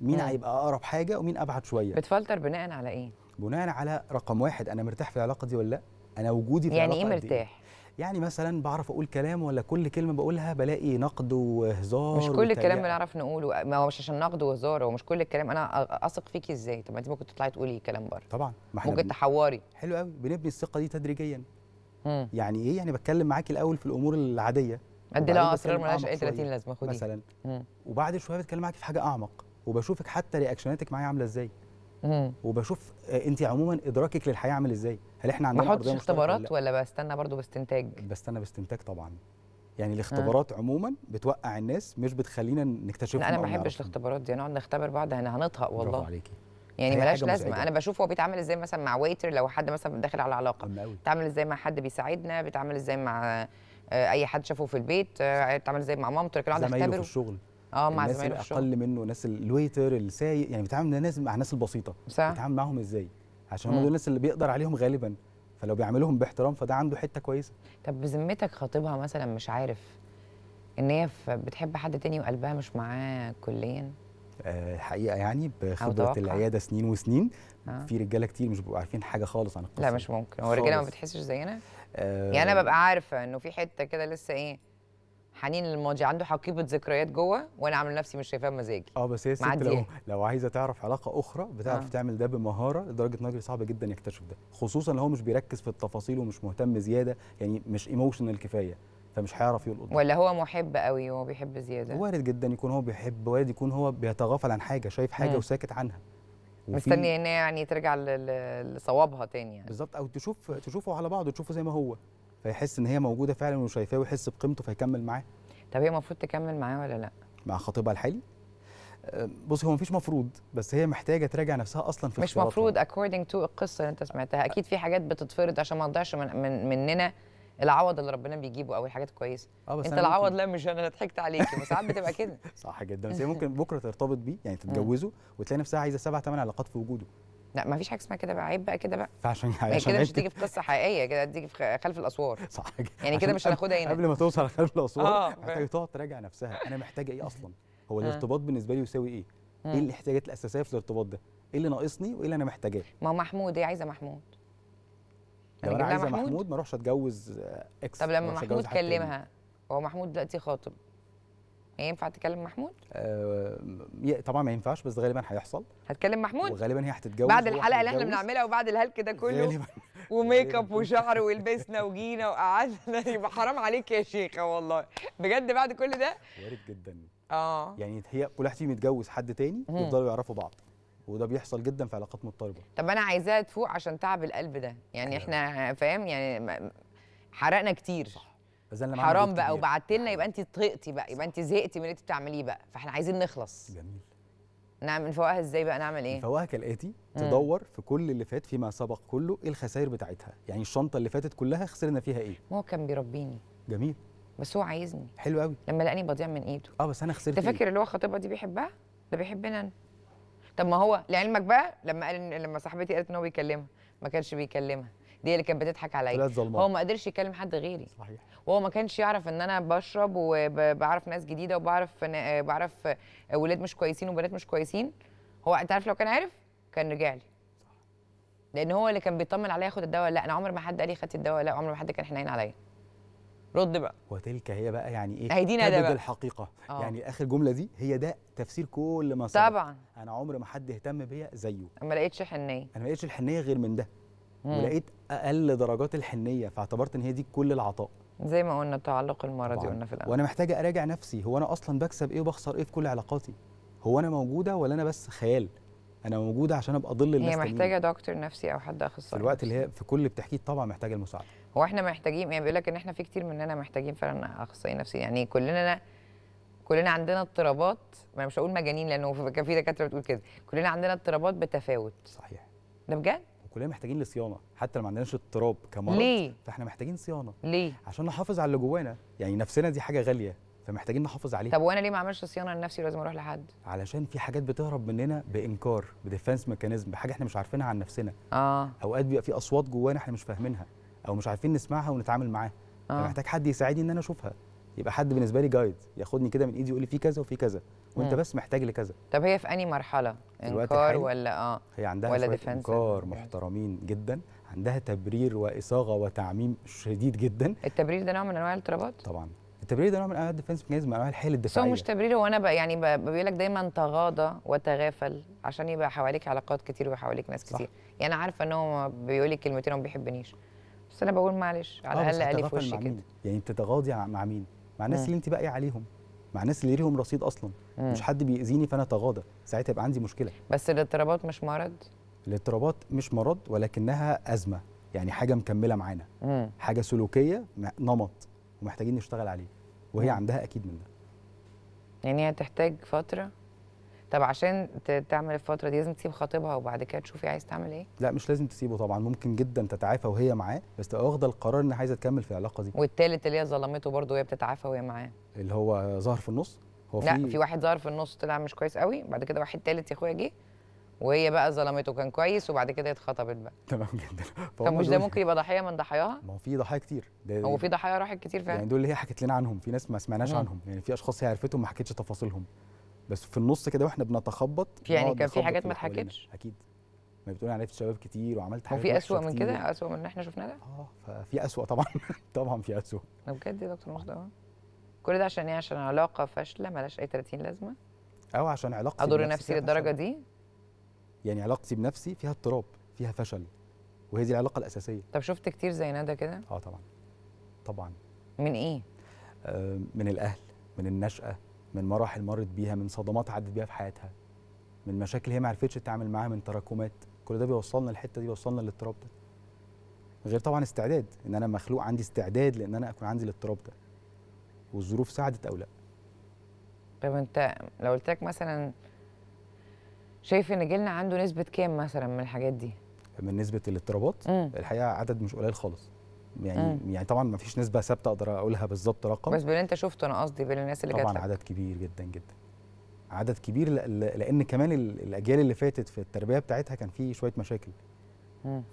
مين هيبقى اقرب حاجه ومين ابعد شويه بتفلتر بناء على ايه بناء على رقم واحد انا مرتاح في العلاقه دي ولا لا انا وجودي في يعني العلاقه ايه, إيه؟ مرتاح يعني مثلا بعرف اقول كلام ولا كل كلمه بقولها بلاقي نقد وهزار مش كل الكلام بنعرف نقوله ما هو مش عشان نقد وهزار هو مش كل الكلام انا اثق فيكي ازاي طب ما انت ممكن تطلعي تقولي كلام بره طبعا ممكن تحوري حلو قوي بنبني الثقه دي تدريجيا مم. يعني ايه يعني بتكلم معاكي الاول في الامور العاديه قد لا اسرار مالهاش اي 30 لازمه خدي مثلا مم. وبعد شويه بتكلم معاكي في حاجه اعمق وبشوفك حتى رياكشناتك معايا عامله ازاي وبشوف آه، انت عموما ادراكك للحياه عامل ازاي هل احنا عندنا بحطش اختبارات ولا, ولا بستنى برضو باستنتاج بستنى باستنتاج طبعا يعني الاختبارات آه. عموما بتوقع الناس مش بتخلينا نكتشف لا انا ما بحبش الاختبارات دي نقعد نختبر بعض هنطهق والله برافو عليكي يعني ملاش لازمه انا بشوف هو بيتعامل ازاي مثلا مع ويتر لو حد مثلا داخل على علاقه بيتعامل ازاي مع حد بيساعدنا بيتعامل ازاي مع آه، اي حد شافه في البيت آه، بيتعامل ازاي مع مامته كده اقعد اختبره في الشغل اه مع الناس الاقل منه الناس الويتر السايق يعني بيتعامل مع الناس مع الناس البسيطه صح بيتعامل معاهم ازاي عشان هم دول الناس اللي بيقدر عليهم غالبا فلو بيعاملوهم باحترام فده عنده حته كويسه طب بذمتك خطيبها مثلا مش عارف ان هي بتحب حد تاني وقلبها مش معاه كليا آه، الحقيقه يعني بخبره العياده سنين وسنين آه. في رجاله كتير مش بيبقوا عارفين حاجه خالص عن القصه لا مش ممكن هو الرجاله ما بتحسش زينا آه يعني انا ببقى عارفه انه في حته كده لسه ايه حنين للماضي عنده حقيبه ذكريات جوه وانا عامل نفسي مش شايفاها بمزاجي اه بس هي ست لو, لو عايزه تعرف علاقه اخرى بتعرف آه. تعمل ده بمهاره لدرجه نجري صعب جدا يكتشف ده خصوصا لو هو مش بيركز في التفاصيل ومش مهتم زياده يعني مش ايموشنال كفايه فمش هيعرف يلقط ولا هو محب قوي وهو بيحب زياده وارد جدا يكون هو بيحب وارد يكون هو بيتغافل عن حاجه شايف حاجه مم. وساكت عنها مستني ان يعني ترجع لصوابها تاني يعني بالظبط او تشوف تشوفه على بعضه تشوفه زي ما هو فيحس ان هي موجوده فعلا وشايفاه ويحس بقيمته فيكمل معاه طب هي المفروض تكمل معاه ولا لا مع خطيبها الحالي آه، بص هو مفيش مفروض بس هي محتاجه تراجع نفسها اصلا في مش مفروض اكوردنج تو القصه اللي انت سمعتها اكيد في حاجات بتتفرض عشان ما نضيعش من, من مننا العوض اللي ربنا بيجيبه او الحاجات الكويسه آه انت العوض لا مش انا ضحكت عليك بس ساعات بتبقى كده صح جدا بس هي ممكن بكره ترتبط بيه يعني تتجوزه وتلاقي نفسها عايزه سبع ثمان علاقات في وجوده لا ما فيش حاجه اسمها كده بقى عيب بقى كده بقى فعشان عشان كده مش هتيجي في قصه حقيقيه كده هتيجي في خلف الاسوار صح يعني كده مش هناخدها هنا قبل ما توصل خلف الاسوار آه. تقعد تراجع نفسها انا محتاجه ايه اصلا هو آه. الارتباط بالنسبه لي يساوي ايه ايه الاحتياجات الاساسيه في الارتباط ده ايه اللي ناقصني وايه اللي انا محتاجاه ما هو محمود ايه عايزه محمود لو انا عايزه محمود ما اروحش اتجوز اكس آه، طب لما محمود كلمها هو محمود دلوقتي خاطب ينفع تكلم محمود؟ آه طبعا ما ينفعش بس غالبا هيحصل هتكلم محمود؟ وغالبا هي هتتجوز بعد الحلقه اللي احنا بنعملها وبعد الهلك ده كله غالبا وميك اب وشعر ولبسنا وجينا وقعدنا يبقى حرام عليك يا شيخه والله بجد بعد كل ده وارد جدا اه يعني هي كل واحد فيهم يتجوز حد تاني يفضلوا يعرفوا بعض وده بيحصل جدا في علاقات مضطربه طب انا عايزاها تفوق عشان تعب القلب ده يعني أيوة. احنا فاهم يعني حرقنا كتير صح. حرام بقى وبعت لنا يبقى انت طقتي بقى يبقى انت زهقتي من اللي انت بتعمليه بقى فاحنا عايزين نخلص جميل نعمل نفوقها ازاي بقى نعمل ايه؟ نفوقها كالاتي تدور في كل اللي فات فيما سبق كله ايه الخسائر بتاعتها؟ يعني الشنطه اللي فاتت كلها خسرنا فيها ايه؟ ما هو كان بيربيني جميل بس هو عايزني حلو قوي لما لقاني بضيع من ايده اه بس انا خسرت انت فاكر إيه؟ اللي هو خطيبها دي بيحبها؟ ده بيحبني انا طب ما هو لعلمك بقى لما قال لما صاحبتي قالت ان هو بيكلمها ما كانش بيكلمها دي اللي كانت بتضحك عليا هو ما قدرش يكلم حد غيري صحيح وهو ما كانش يعرف ان انا بشرب وبعرف ناس جديده وبعرف بعرف اولاد مش كويسين وبنات مش كويسين هو انت عارف لو كان عارف كان رجع لي لان هو اللي كان بيطمن عليا اخد الدواء لا انا عمر ما حد قال لي خدت الدواء لا عمر ما حد كان حنين عليا رد بقى وتلك هي بقى يعني ايه هيدينا ده بقى الحقيقه أوه. يعني اخر جمله دي هي ده تفسير كل ما صار طبعا انا عمر ما حد اهتم بيا زيه انا ما لقيتش حنيه انا ما لقيتش الحنيه غير من ده ولقيت اقل درجات الحنيه فاعتبرت ان هي دي كل العطاء زي ما قلنا التعلق المرضي قلنا في الاول وانا محتاجه اراجع نفسي هو انا اصلا بكسب ايه وبخسر ايه في كل علاقاتي هو انا موجوده ولا انا بس خيال انا موجوده عشان ابقى ظل الناس هي محتاجه دكتور نفسي او حد اخصائي في الوقت اللي هي في كل بتحكيه طبعا محتاجه المساعده هو احنا محتاجين يعني بيقول لك ان احنا في كتير مننا محتاجين فعلا اخصائي نفسي يعني كلنا كلنا عندنا اضطرابات ما مش هقول مجانين لانه كان في دكاتره بتقول كده كلنا عندنا اضطرابات بتفاوت صحيح ده بجد كلنا محتاجين لصيانه حتى لو ما عندناش اضطراب كمرض ليه؟ فاحنا محتاجين صيانه ليه عشان نحافظ على اللي جوانا يعني نفسنا دي حاجه غاليه فمحتاجين نحافظ عليها طب وانا ليه ما اعملش صيانه لنفسي ولازم اروح لحد علشان في حاجات بتهرب مننا بانكار بديفنس ميكانيزم بحاجه احنا مش عارفينها عن نفسنا اه اوقات بيبقى في اصوات جوانا احنا مش فاهمينها او مش عارفين نسمعها ونتعامل معاها آه. فمحتاج حد يساعدني ان انا اشوفها يبقى حد بالنسبه لي جايد ياخدني كده من ايدي يقول لي في كذا وفي كذا وانت مم. بس محتاج لكذا طب هي في انهي مرحله انكار ولا اه هي عندها ولا انكار محترمين جدا عندها تبرير واصاغه وتعميم شديد جدا التبرير ده نوع من انواع الاضطرابات طبعا التبرير ده نوع من انواع الديفنس ميكانيزم انواع الحيل الدفاعيه بس هو مش تبرير هو انا بقى يعني بيقول لك دايما تغاضى وتغافل عشان يبقى حواليك علاقات كتير وحواليك ناس صح. كتير يعني عارفه ان هو بيقول لي كلمتين وما بيحبنيش بس انا بقول معلش على آه، الاقل الف وشي كده يعني تغاضي مع مين؟ مع الناس اللي انت باقيه عليهم مع الناس اللي ليهم رصيد اصلا مم. مش حد بيأذيني فانا اتغاضى ساعتها يبقى عندي مشكله بس الاضطرابات مش مرض الاضطرابات مش مرض ولكنها ازمه يعني حاجه مكمله معانا حاجه سلوكيه نمط ومحتاجين نشتغل عليه وهي مم. عندها اكيد من ده يعني هي تحتاج فتره طب عشان تعمل الفتره دي لازم تسيب خطيبها وبعد كده تشوفي عايز تعمل ايه لا مش لازم تسيبه طبعا ممكن جدا تتعافى وهي معاه بس تبقى واخده القرار انها عايزه تكمل في العلاقه دي والتالت اللي هي ظلمته برضه وهي بتتعافى وهي معاه اللي هو ظهر في النص هو لا في, في واحد ظهر في النص طلع مش كويس قوي بعد كده واحد تالت يا اخويا جه وهي بقى ظلمته كان كويس وبعد كده اتخطبت بقى تمام جدا طب مش ده ممكن يبقى ضحيه من ضحاياها؟ ما هو في ضحايا كتير ده هو في ضحايا راحت كتير فعلا يعني دول اللي هي حكت لنا عنهم في ناس ما سمعناش عنهم يعني في اشخاص هي عرفتهم ما حكتش تفاصيلهم بس في النص كده واحنا بنتخبط يعني كان في حاجات ما اتحكتش اكيد ما بتقول انا يعني عرفت شباب كتير وعملت حاجات وفي اسوء من كده اسوء من اللي احنا شفناه ده اه ففي اسوء طبعا طبعا في اسوء ده بجد يا دكتور مصطفى كل ده عشان ايه عشان علاقه فاشله مالهاش اي 30 لازمه او عشان علاقتي اضر نفسي للدرجه دي يعني علاقتي بنفسي فيها اضطراب فيها فشل وهي دي العلاقه الاساسيه طب شفت كتير زي ندى كده اه طبعا طبعا من ايه آه من الاهل من النشاه من مراحل مرت بيها من صدمات عدت بيها في حياتها من مشاكل هي ما عرفتش تتعامل معاها من تراكمات كل ده بيوصلنا للحته دي بيوصلنا للاضطراب ده غير طبعا استعداد ان انا مخلوق عندي استعداد لان انا اكون عندي الاضطراب ده والظروف ساعدت او لا طب انت لو قلت لك مثلا شايف ان جيلنا عنده نسبه كام مثلا من الحاجات دي من نسبه الاضطرابات الحقيقه عدد مش قليل خالص يعني يعني طبعا ما فيش نسبه ثابته اقدر اقولها بالظبط رقم بس باللي انت شفته انا قصدي بالناس اللي جات طبعا عدد كبير جدا جدا عدد كبير لان كمان الاجيال اللي فاتت في التربيه بتاعتها كان في شويه مشاكل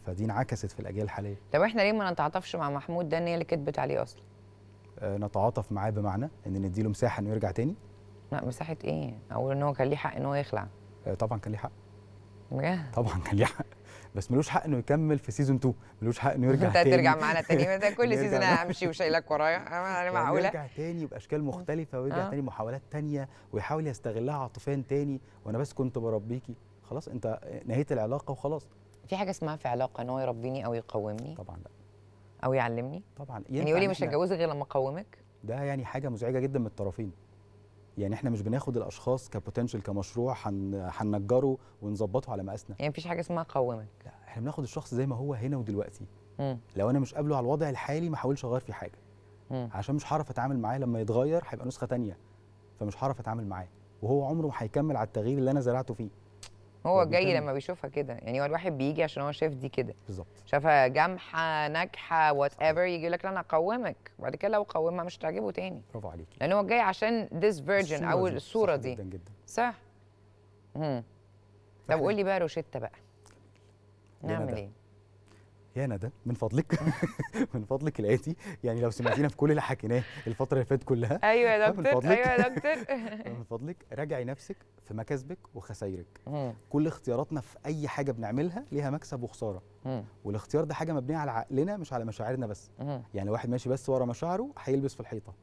فدي انعكست في الاجيال الحاليه طب احنا ليه ما نتعاطفش مع محمود ده ان هي اللي كتبت عليه اصلا آه نتعاطف معاه بمعنى ان نديله مساحه انه يرجع تاني لا مساحه ايه اقول ان هو كان ليه حق ان هو يخلع آه طبعا كان ليه حق بجد طبعا كان ليه حق بس ملوش حق انه يكمل في سيزون 2 ملوش حق انه يرجع تاني انت هترجع معانا تاني ده كل سيزون انا همشي وشايلك ورايا انا يعني معقوله يرجع تاني باشكال مختلفه ويرجع آه. تاني محاولات تانيه ويحاول يستغلها عاطفيا تاني وانا بس كنت بربيكي خلاص انت نهيت العلاقه وخلاص في حاجه اسمها في علاقه ان هو يربيني او يقومني طبعا لا او يعلمني طبعا يعني يقول لي مش هتجوزك غير لما اقومك ده يعني حاجه مزعجه جدا من الطرفين يعني احنا مش بناخد الاشخاص كبوتنشال كمشروع هننجره ونظبطه على مقاسنا يعني مفيش حاجه اسمها قومك لا احنا بناخد الشخص زي ما هو هنا ودلوقتي مم. لو انا مش قابله على الوضع الحالي ما احاولش اغير فيه حاجه مم. عشان مش هعرف اتعامل معاه لما يتغير هيبقى نسخه ثانيه فمش هعرف اتعامل معاه وهو عمره ما هيكمل على التغيير اللي انا زرعته فيه هو جاي لما بيشوفها كده يعني هو الواحد بيجي عشان هو شايف دي كده بالظبط شافها جامحه ناجحه وات ايفر يجي لك لا انا اقومك وبعد كده لو قومها مش هتعجبه تاني برافو عليكي لان هو جاي عشان ذيس فيرجن او الصوره دي جدا جدا صح امم طب قول لي بقى روشته بقى نعمل ايه يا ندى من فضلك من فضلك الاتي يعني لو سمعتينا في كل اللي حكيناه الفتره اللي فاتت كلها ايوه يا دكتور ايوه يا دكتور من فضلك راجعي نفسك في مكاسبك وخسايرك كل اختياراتنا في اي حاجه بنعملها ليها مكسب وخساره والاختيار ده حاجه مبنيه على عقلنا مش على مشاعرنا بس يعني واحد ماشي بس ورا مشاعره هيلبس في الحيطه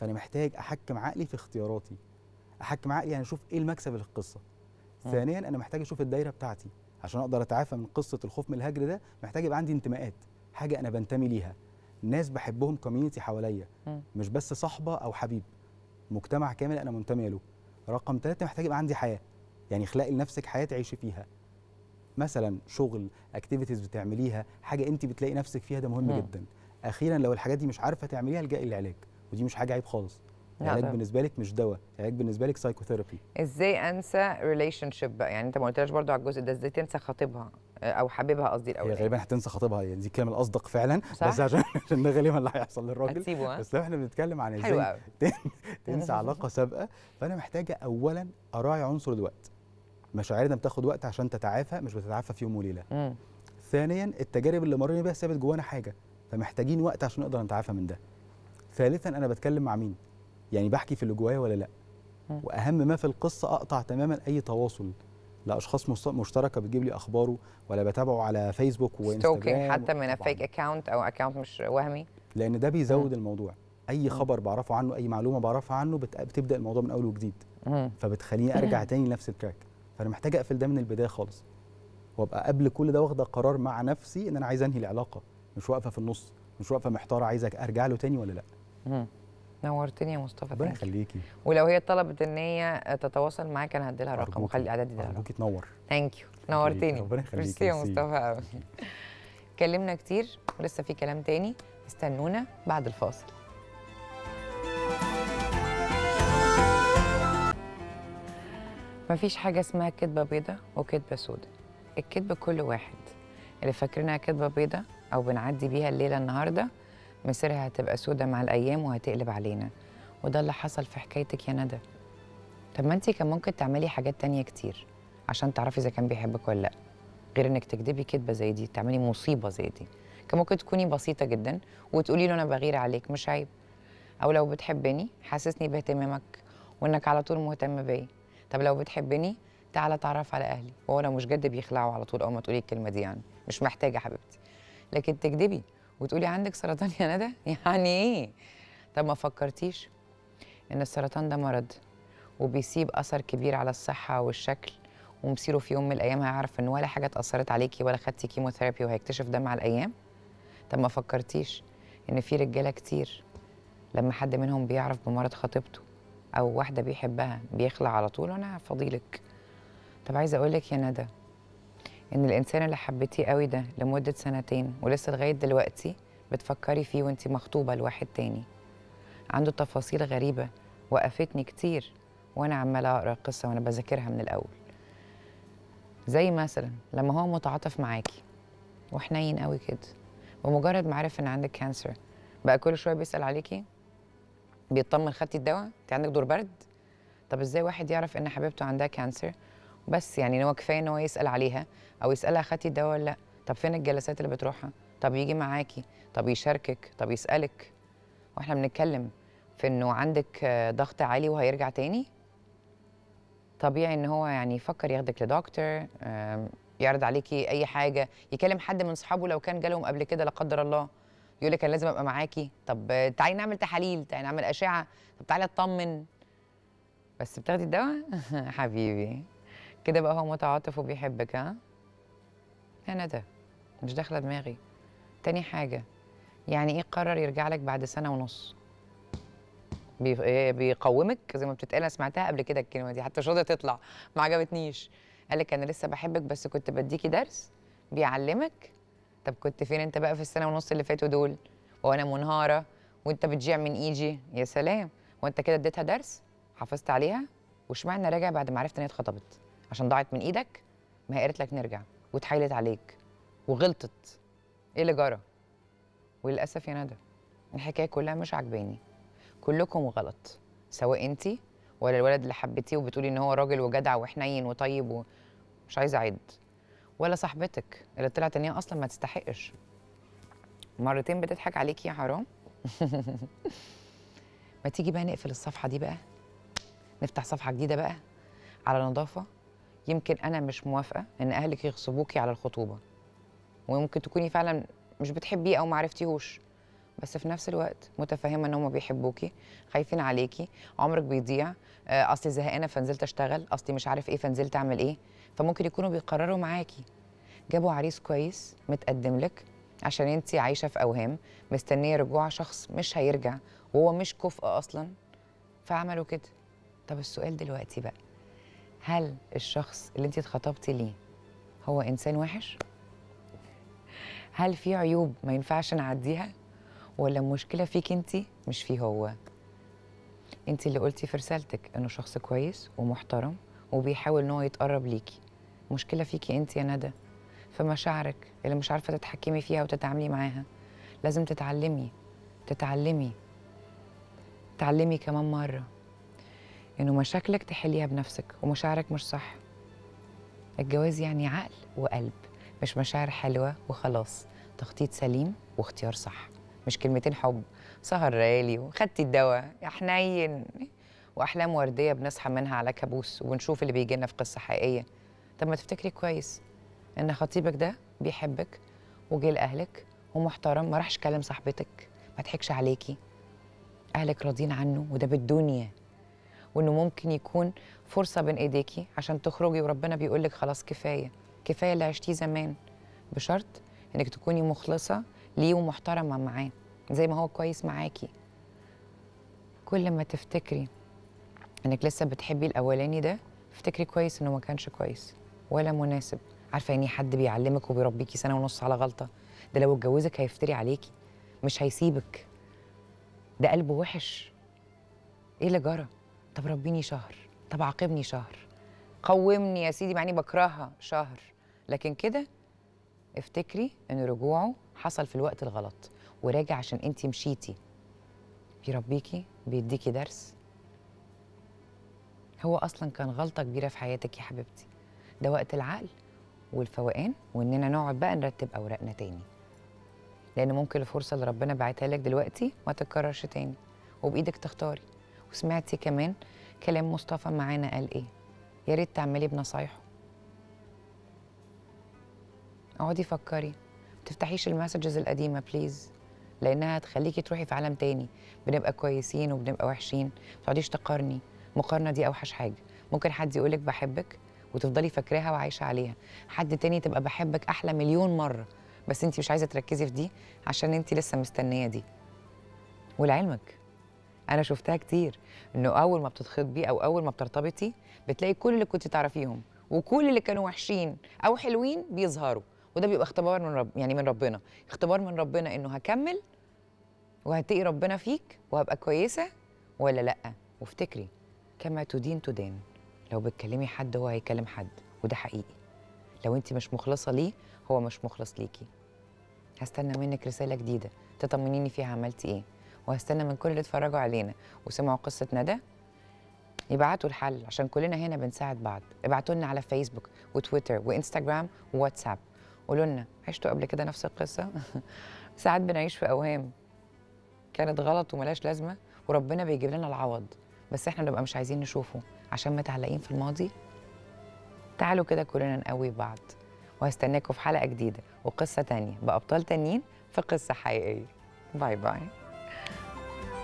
فانا محتاج احكم عقلي في اختياراتي احكم عقلي يعني اشوف ايه المكسب اللي في القصه ثانيا انا محتاج اشوف الدايره بتاعتي عشان اقدر اتعافى من قصه الخوف من الهجر ده محتاج يبقى عندي انتماءات حاجه انا بنتمي ليها ناس بحبهم كوميونتي حواليا مش بس صاحبه او حبيب مجتمع كامل انا منتمي له رقم ثلاثة محتاج يبقى عندي حياه يعني اخلاقي لنفسك حياه تعيشي فيها مثلا شغل اكتيفيتيز بتعمليها حاجه انت بتلاقي نفسك فيها ده مهم م. جدا اخيرا لو الحاجات دي مش عارفه تعمليها الجاي للعلاج ودي مش حاجه عيب خالص العلاج يعني بالنسبه لك مش دواء العلاج يعني بالنسبه لك سايكوثيرابي ازاي انسى ريليشن شيب بقى يعني انت ما قلتلاش برده على الجزء ده ازاي تنسى خطيبها آه، او حبيبها قصدي الاول غالبا هتنسى خطيبها يعني دي كلام الاصدق فعلا صح؟ بس عشان عشان ده غالبا اللي هيحصل للراجل هتسيبه بس لو احنا بنتكلم عن ازاي تنسى علاقه سابقه فانا محتاجه اولا اراعي عنصر الوقت مشاعرنا بتاخد وقت عشان تتعافى مش بتتعافى في يوم وليله ثانيا التجارب اللي مرينا بيها سابت جوانا حاجه فمحتاجين وقت عشان نقدر نتعافى من ده ثالثا انا بتكلم مع مين يعني بحكي في اللي جوايا ولا لا واهم ما في القصه اقطع تماما اي تواصل لاشخاص مشتركه بتجيب لي اخباره ولا بتابعه على فيسبوك وانستغرام حتى من فيك اكونت او اكونت مش وهمي لان ده بيزود مم. الموضوع اي خبر بعرفه عنه اي معلومه بعرفها عنه بتبدا الموضوع من اول وجديد فبتخليني ارجع تاني لنفس التراك فانا محتاج اقفل ده من البدايه خالص وابقى قبل كل ده واخده قرار مع نفسي ان انا عايز انهي العلاقه مش واقفه في النص مش واقفه محتاره عايزه ارجع له تاني ولا لا نورتني يا مصطفى ربنا يخليكي ولو هي طلبت ان هي تتواصل معاك انا هدي لها رقم وخلي اعدادي ده ممكن تنور ثانك يو نورتني ربنا يخليكي ميرسي يا مصطفى قوي اتكلمنا كتير ولسه في كلام تاني استنونا بعد الفاصل مفيش حاجة اسمها كدبة بيضة وكدبة سودة الكدبة كل واحد اللي فاكرينها كدبة بيضة أو بنعدي بيها الليلة النهاردة مسيرها هتبقى سودة مع الأيام وهتقلب علينا وده اللي حصل في حكايتك يا ندى طب ما انت كان ممكن تعملي حاجات تانية كتير عشان تعرفي إذا كان بيحبك ولا لأ غير إنك تكدبي كدبة زي دي تعملي مصيبة زي دي كان ممكن تكوني بسيطة جدا وتقولي له أنا بغير عليك مش عيب أو لو بتحبني حسسني باهتمامك وإنك على طول مهتم بيا طب لو بتحبني تعالى تعرف على أهلي وهو لو مش جد بيخلعوا على طول أول ما تقولي الكلمة دي يعني مش محتاجة حبيبتي لكن تكدبي وتقولي عندك سرطان يا ندى يعني ايه طب ما فكرتيش ان السرطان ده مرض وبيسيب اثر كبير على الصحه والشكل ومصيره في يوم من الايام هيعرف ان ولا حاجه اتاثرت عليكي ولا خدتي كيموثيرابي وهيكتشف ده مع الايام طب ما فكرتيش ان في رجاله كتير لما حد منهم بيعرف بمرض خطيبته او واحده بيحبها بيخلع على طول وانا فضيلك طب عايزه اقول لك يا ندى ان الانسان اللي حبيتيه قوي ده لمده سنتين ولسه لغايه دلوقتي بتفكري فيه وانت مخطوبه لواحد تاني عنده تفاصيل غريبه وقفتني كتير وانا عماله اقرا القصه وانا بذاكرها من الاول زي مثلا لما هو متعاطف معاكي وحنين قوي كده ومجرد ما عرف ان عندك كانسر بقى كل شويه بيسال عليكي بيطمن خدتي الدواء انت عندك دور برد طب ازاي واحد يعرف ان حبيبته عندها كانسر بس يعني هو كفايه ان هو يسال عليها او يسالها خدتي الدواء ولا لا طب فين الجلسات اللي بتروحها طب يجي معاكي طب يشاركك طب يسالك واحنا بنتكلم في انه عندك ضغط عالي وهيرجع تاني طبيعي ان هو يعني يفكر ياخدك لدكتور يعرض عليكي اي حاجه يكلم حد من صحابه لو كان جالهم قبل كده لا قدر الله يقول لك انا لازم ابقى معاكي طب تعالي نعمل تحاليل تعالي نعمل اشعه طب تعالي اطمن بس بتاخدي الدواء حبيبي كده بقى هو متعاطف وبيحبك ها هنا ده مش داخله دماغي تاني حاجه يعني ايه قرر يرجع لك بعد سنه ونص آه، بيقومك زي ما بتتقال انا سمعتها قبل كده الكلمه دي حتى مش راضيه تطلع ما عجبتنيش قال لك انا لسه بحبك بس كنت بديكي درس بيعلمك طب كنت فين انت بقى في السنه ونص اللي فاتوا دول وانا منهاره وانت بتجيع من ايجي يا سلام وانت كده اديتها درس حافظت عليها واشمعنى راجع بعد ما عرفت ان هي اتخطبت عشان ضاعت من ايدك ما هي قالت لك نرجع واتحايلت عليك وغلطت ايه اللي جرى وللاسف يا ندى الحكايه كلها مش عجباني كلكم غلط سواء انت ولا الولد اللي حبيتيه وبتقولي ان هو راجل وجدع وحنين وطيب ومش عايزه اعد ولا صاحبتك اللي طلعت ان هي اصلا ما تستحقش مرتين بتضحك عليكي يا حرام ما تيجي بقى نقفل الصفحه دي بقى نفتح صفحه جديده بقى على نظافه يمكن انا مش موافقه ان اهلك يغصبوكي على الخطوبه وممكن تكوني فعلا مش بتحبيه او ما عرفتيهوش بس في نفس الوقت متفهمه ان هم بيحبوكي خايفين عليكي عمرك بيضيع آه، اصلي زهقانه فنزلت اشتغل اصلي مش عارف ايه فنزلت اعمل ايه فممكن يكونوا بيقرروا معاكي جابوا عريس كويس متقدم لك عشان انت عايشه في اوهام مستنيه رجوع شخص مش هيرجع وهو مش كفء اصلا فعملوا كده طب السؤال دلوقتي بقى هل الشخص اللي انت اتخطبتي ليه هو انسان وحش هل في عيوب ما ينفعش نعديها ولا المشكله فيك انت مش فيه هو انت اللي قلتي في رسالتك انه شخص كويس ومحترم وبيحاول ان هو يتقرب ليكي مشكله فيكي انت يا ندى في مشاعرك اللي مش عارفه تتحكمي فيها وتتعاملي معاها لازم تتعلمي تتعلمي تعلمي كمان مره انه مشاكلك تحليها بنفسك ومشاعرك مش صح الجواز يعني عقل وقلب مش مشاعر حلوه وخلاص تخطيط سليم واختيار صح مش كلمتين حب سهر ليالي وخدتي الدواء يا حنين واحلام ورديه بنصحى منها على كابوس وبنشوف اللي بيجي لنا في قصه حقيقيه طب ما تفتكري كويس ان خطيبك ده بيحبك وجه لاهلك ومحترم ما راحش كلم صاحبتك ما ضحكش عليكي اهلك راضيين عنه وده بالدنيا وانه ممكن يكون فرصه بين ايديكي عشان تخرجي وربنا بيقول لك خلاص كفايه كفايه اللي عشتيه زمان بشرط انك تكوني مخلصه ليه ومحترمه معاه زي ما هو كويس معاكي كل ما تفتكري انك لسه بتحبي الاولاني ده افتكري كويس انه ما كانش كويس ولا مناسب عارفه يعني حد بيعلمك وبيربيكي سنه ونص على غلطه ده لو اتجوزك هيفتري عليكي مش هيسيبك ده قلبه وحش ايه اللي جرى طب ربيني شهر طب عاقبني شهر قومني يا سيدي مع اني بكرهها شهر لكن كده افتكري ان رجوعه حصل في الوقت الغلط وراجع عشان انت مشيتي بيربيكي بيديكي درس هو اصلا كان غلطه كبيره في حياتك يا حبيبتي ده وقت العقل والفوقان واننا نقعد بقى نرتب اوراقنا تاني لان ممكن الفرصه اللي ربنا بعتها لك دلوقتي ما تتكررش تاني وبايدك تختاري وسمعتي كمان كلام مصطفى معانا قال ايه يا ريت تعملي بنصايحه اقعدي فكري تفتحيش المسجز القديمه بليز لانها هتخليكي تروحي في عالم تاني بنبقى كويسين وبنبقى وحشين ما تقعديش تقارني المقارنه دي اوحش حاجه ممكن حد يقولك بحبك وتفضلي فاكراها وعايشه عليها حد تاني تبقى بحبك احلى مليون مره بس انت مش عايزه تركزي في دي عشان انت لسه مستنيه دي ولعلمك انا شفتها كتير انه اول ما بتتخطبي او اول ما بترتبطي بتلاقي كل اللي كنت تعرفيهم وكل اللي كانوا وحشين او حلوين بيظهروا وده بيبقى اختبار من رب يعني من ربنا اختبار من ربنا انه هكمل وهتقي ربنا فيك وهبقى كويسه ولا لا وافتكري كما تدين تدان لو بتكلمي حد هو هيكلم حد وده حقيقي لو انت مش مخلصه ليه هو مش مخلص ليكي هستنى منك رساله جديده تطمنيني فيها عملتي ايه وهستنى من كل اللي اتفرجوا علينا وسمعوا قصه ندى يبعتوا الحل عشان كلنا هنا بنساعد بعض ابعتوا لنا على فيسبوك وتويتر وانستجرام وواتساب قولوا لنا عشتوا قبل كده نفس القصه ساعات بنعيش في اوهام كانت غلط وملاش لازمه وربنا بيجيب لنا العوض بس احنا بنبقى مش عايزين نشوفه عشان متعلقين في الماضي تعالوا كده كلنا نقوي بعض وهستناكم في حلقه جديده وقصه تانية بابطال تانيين في قصه حقيقيه باي باي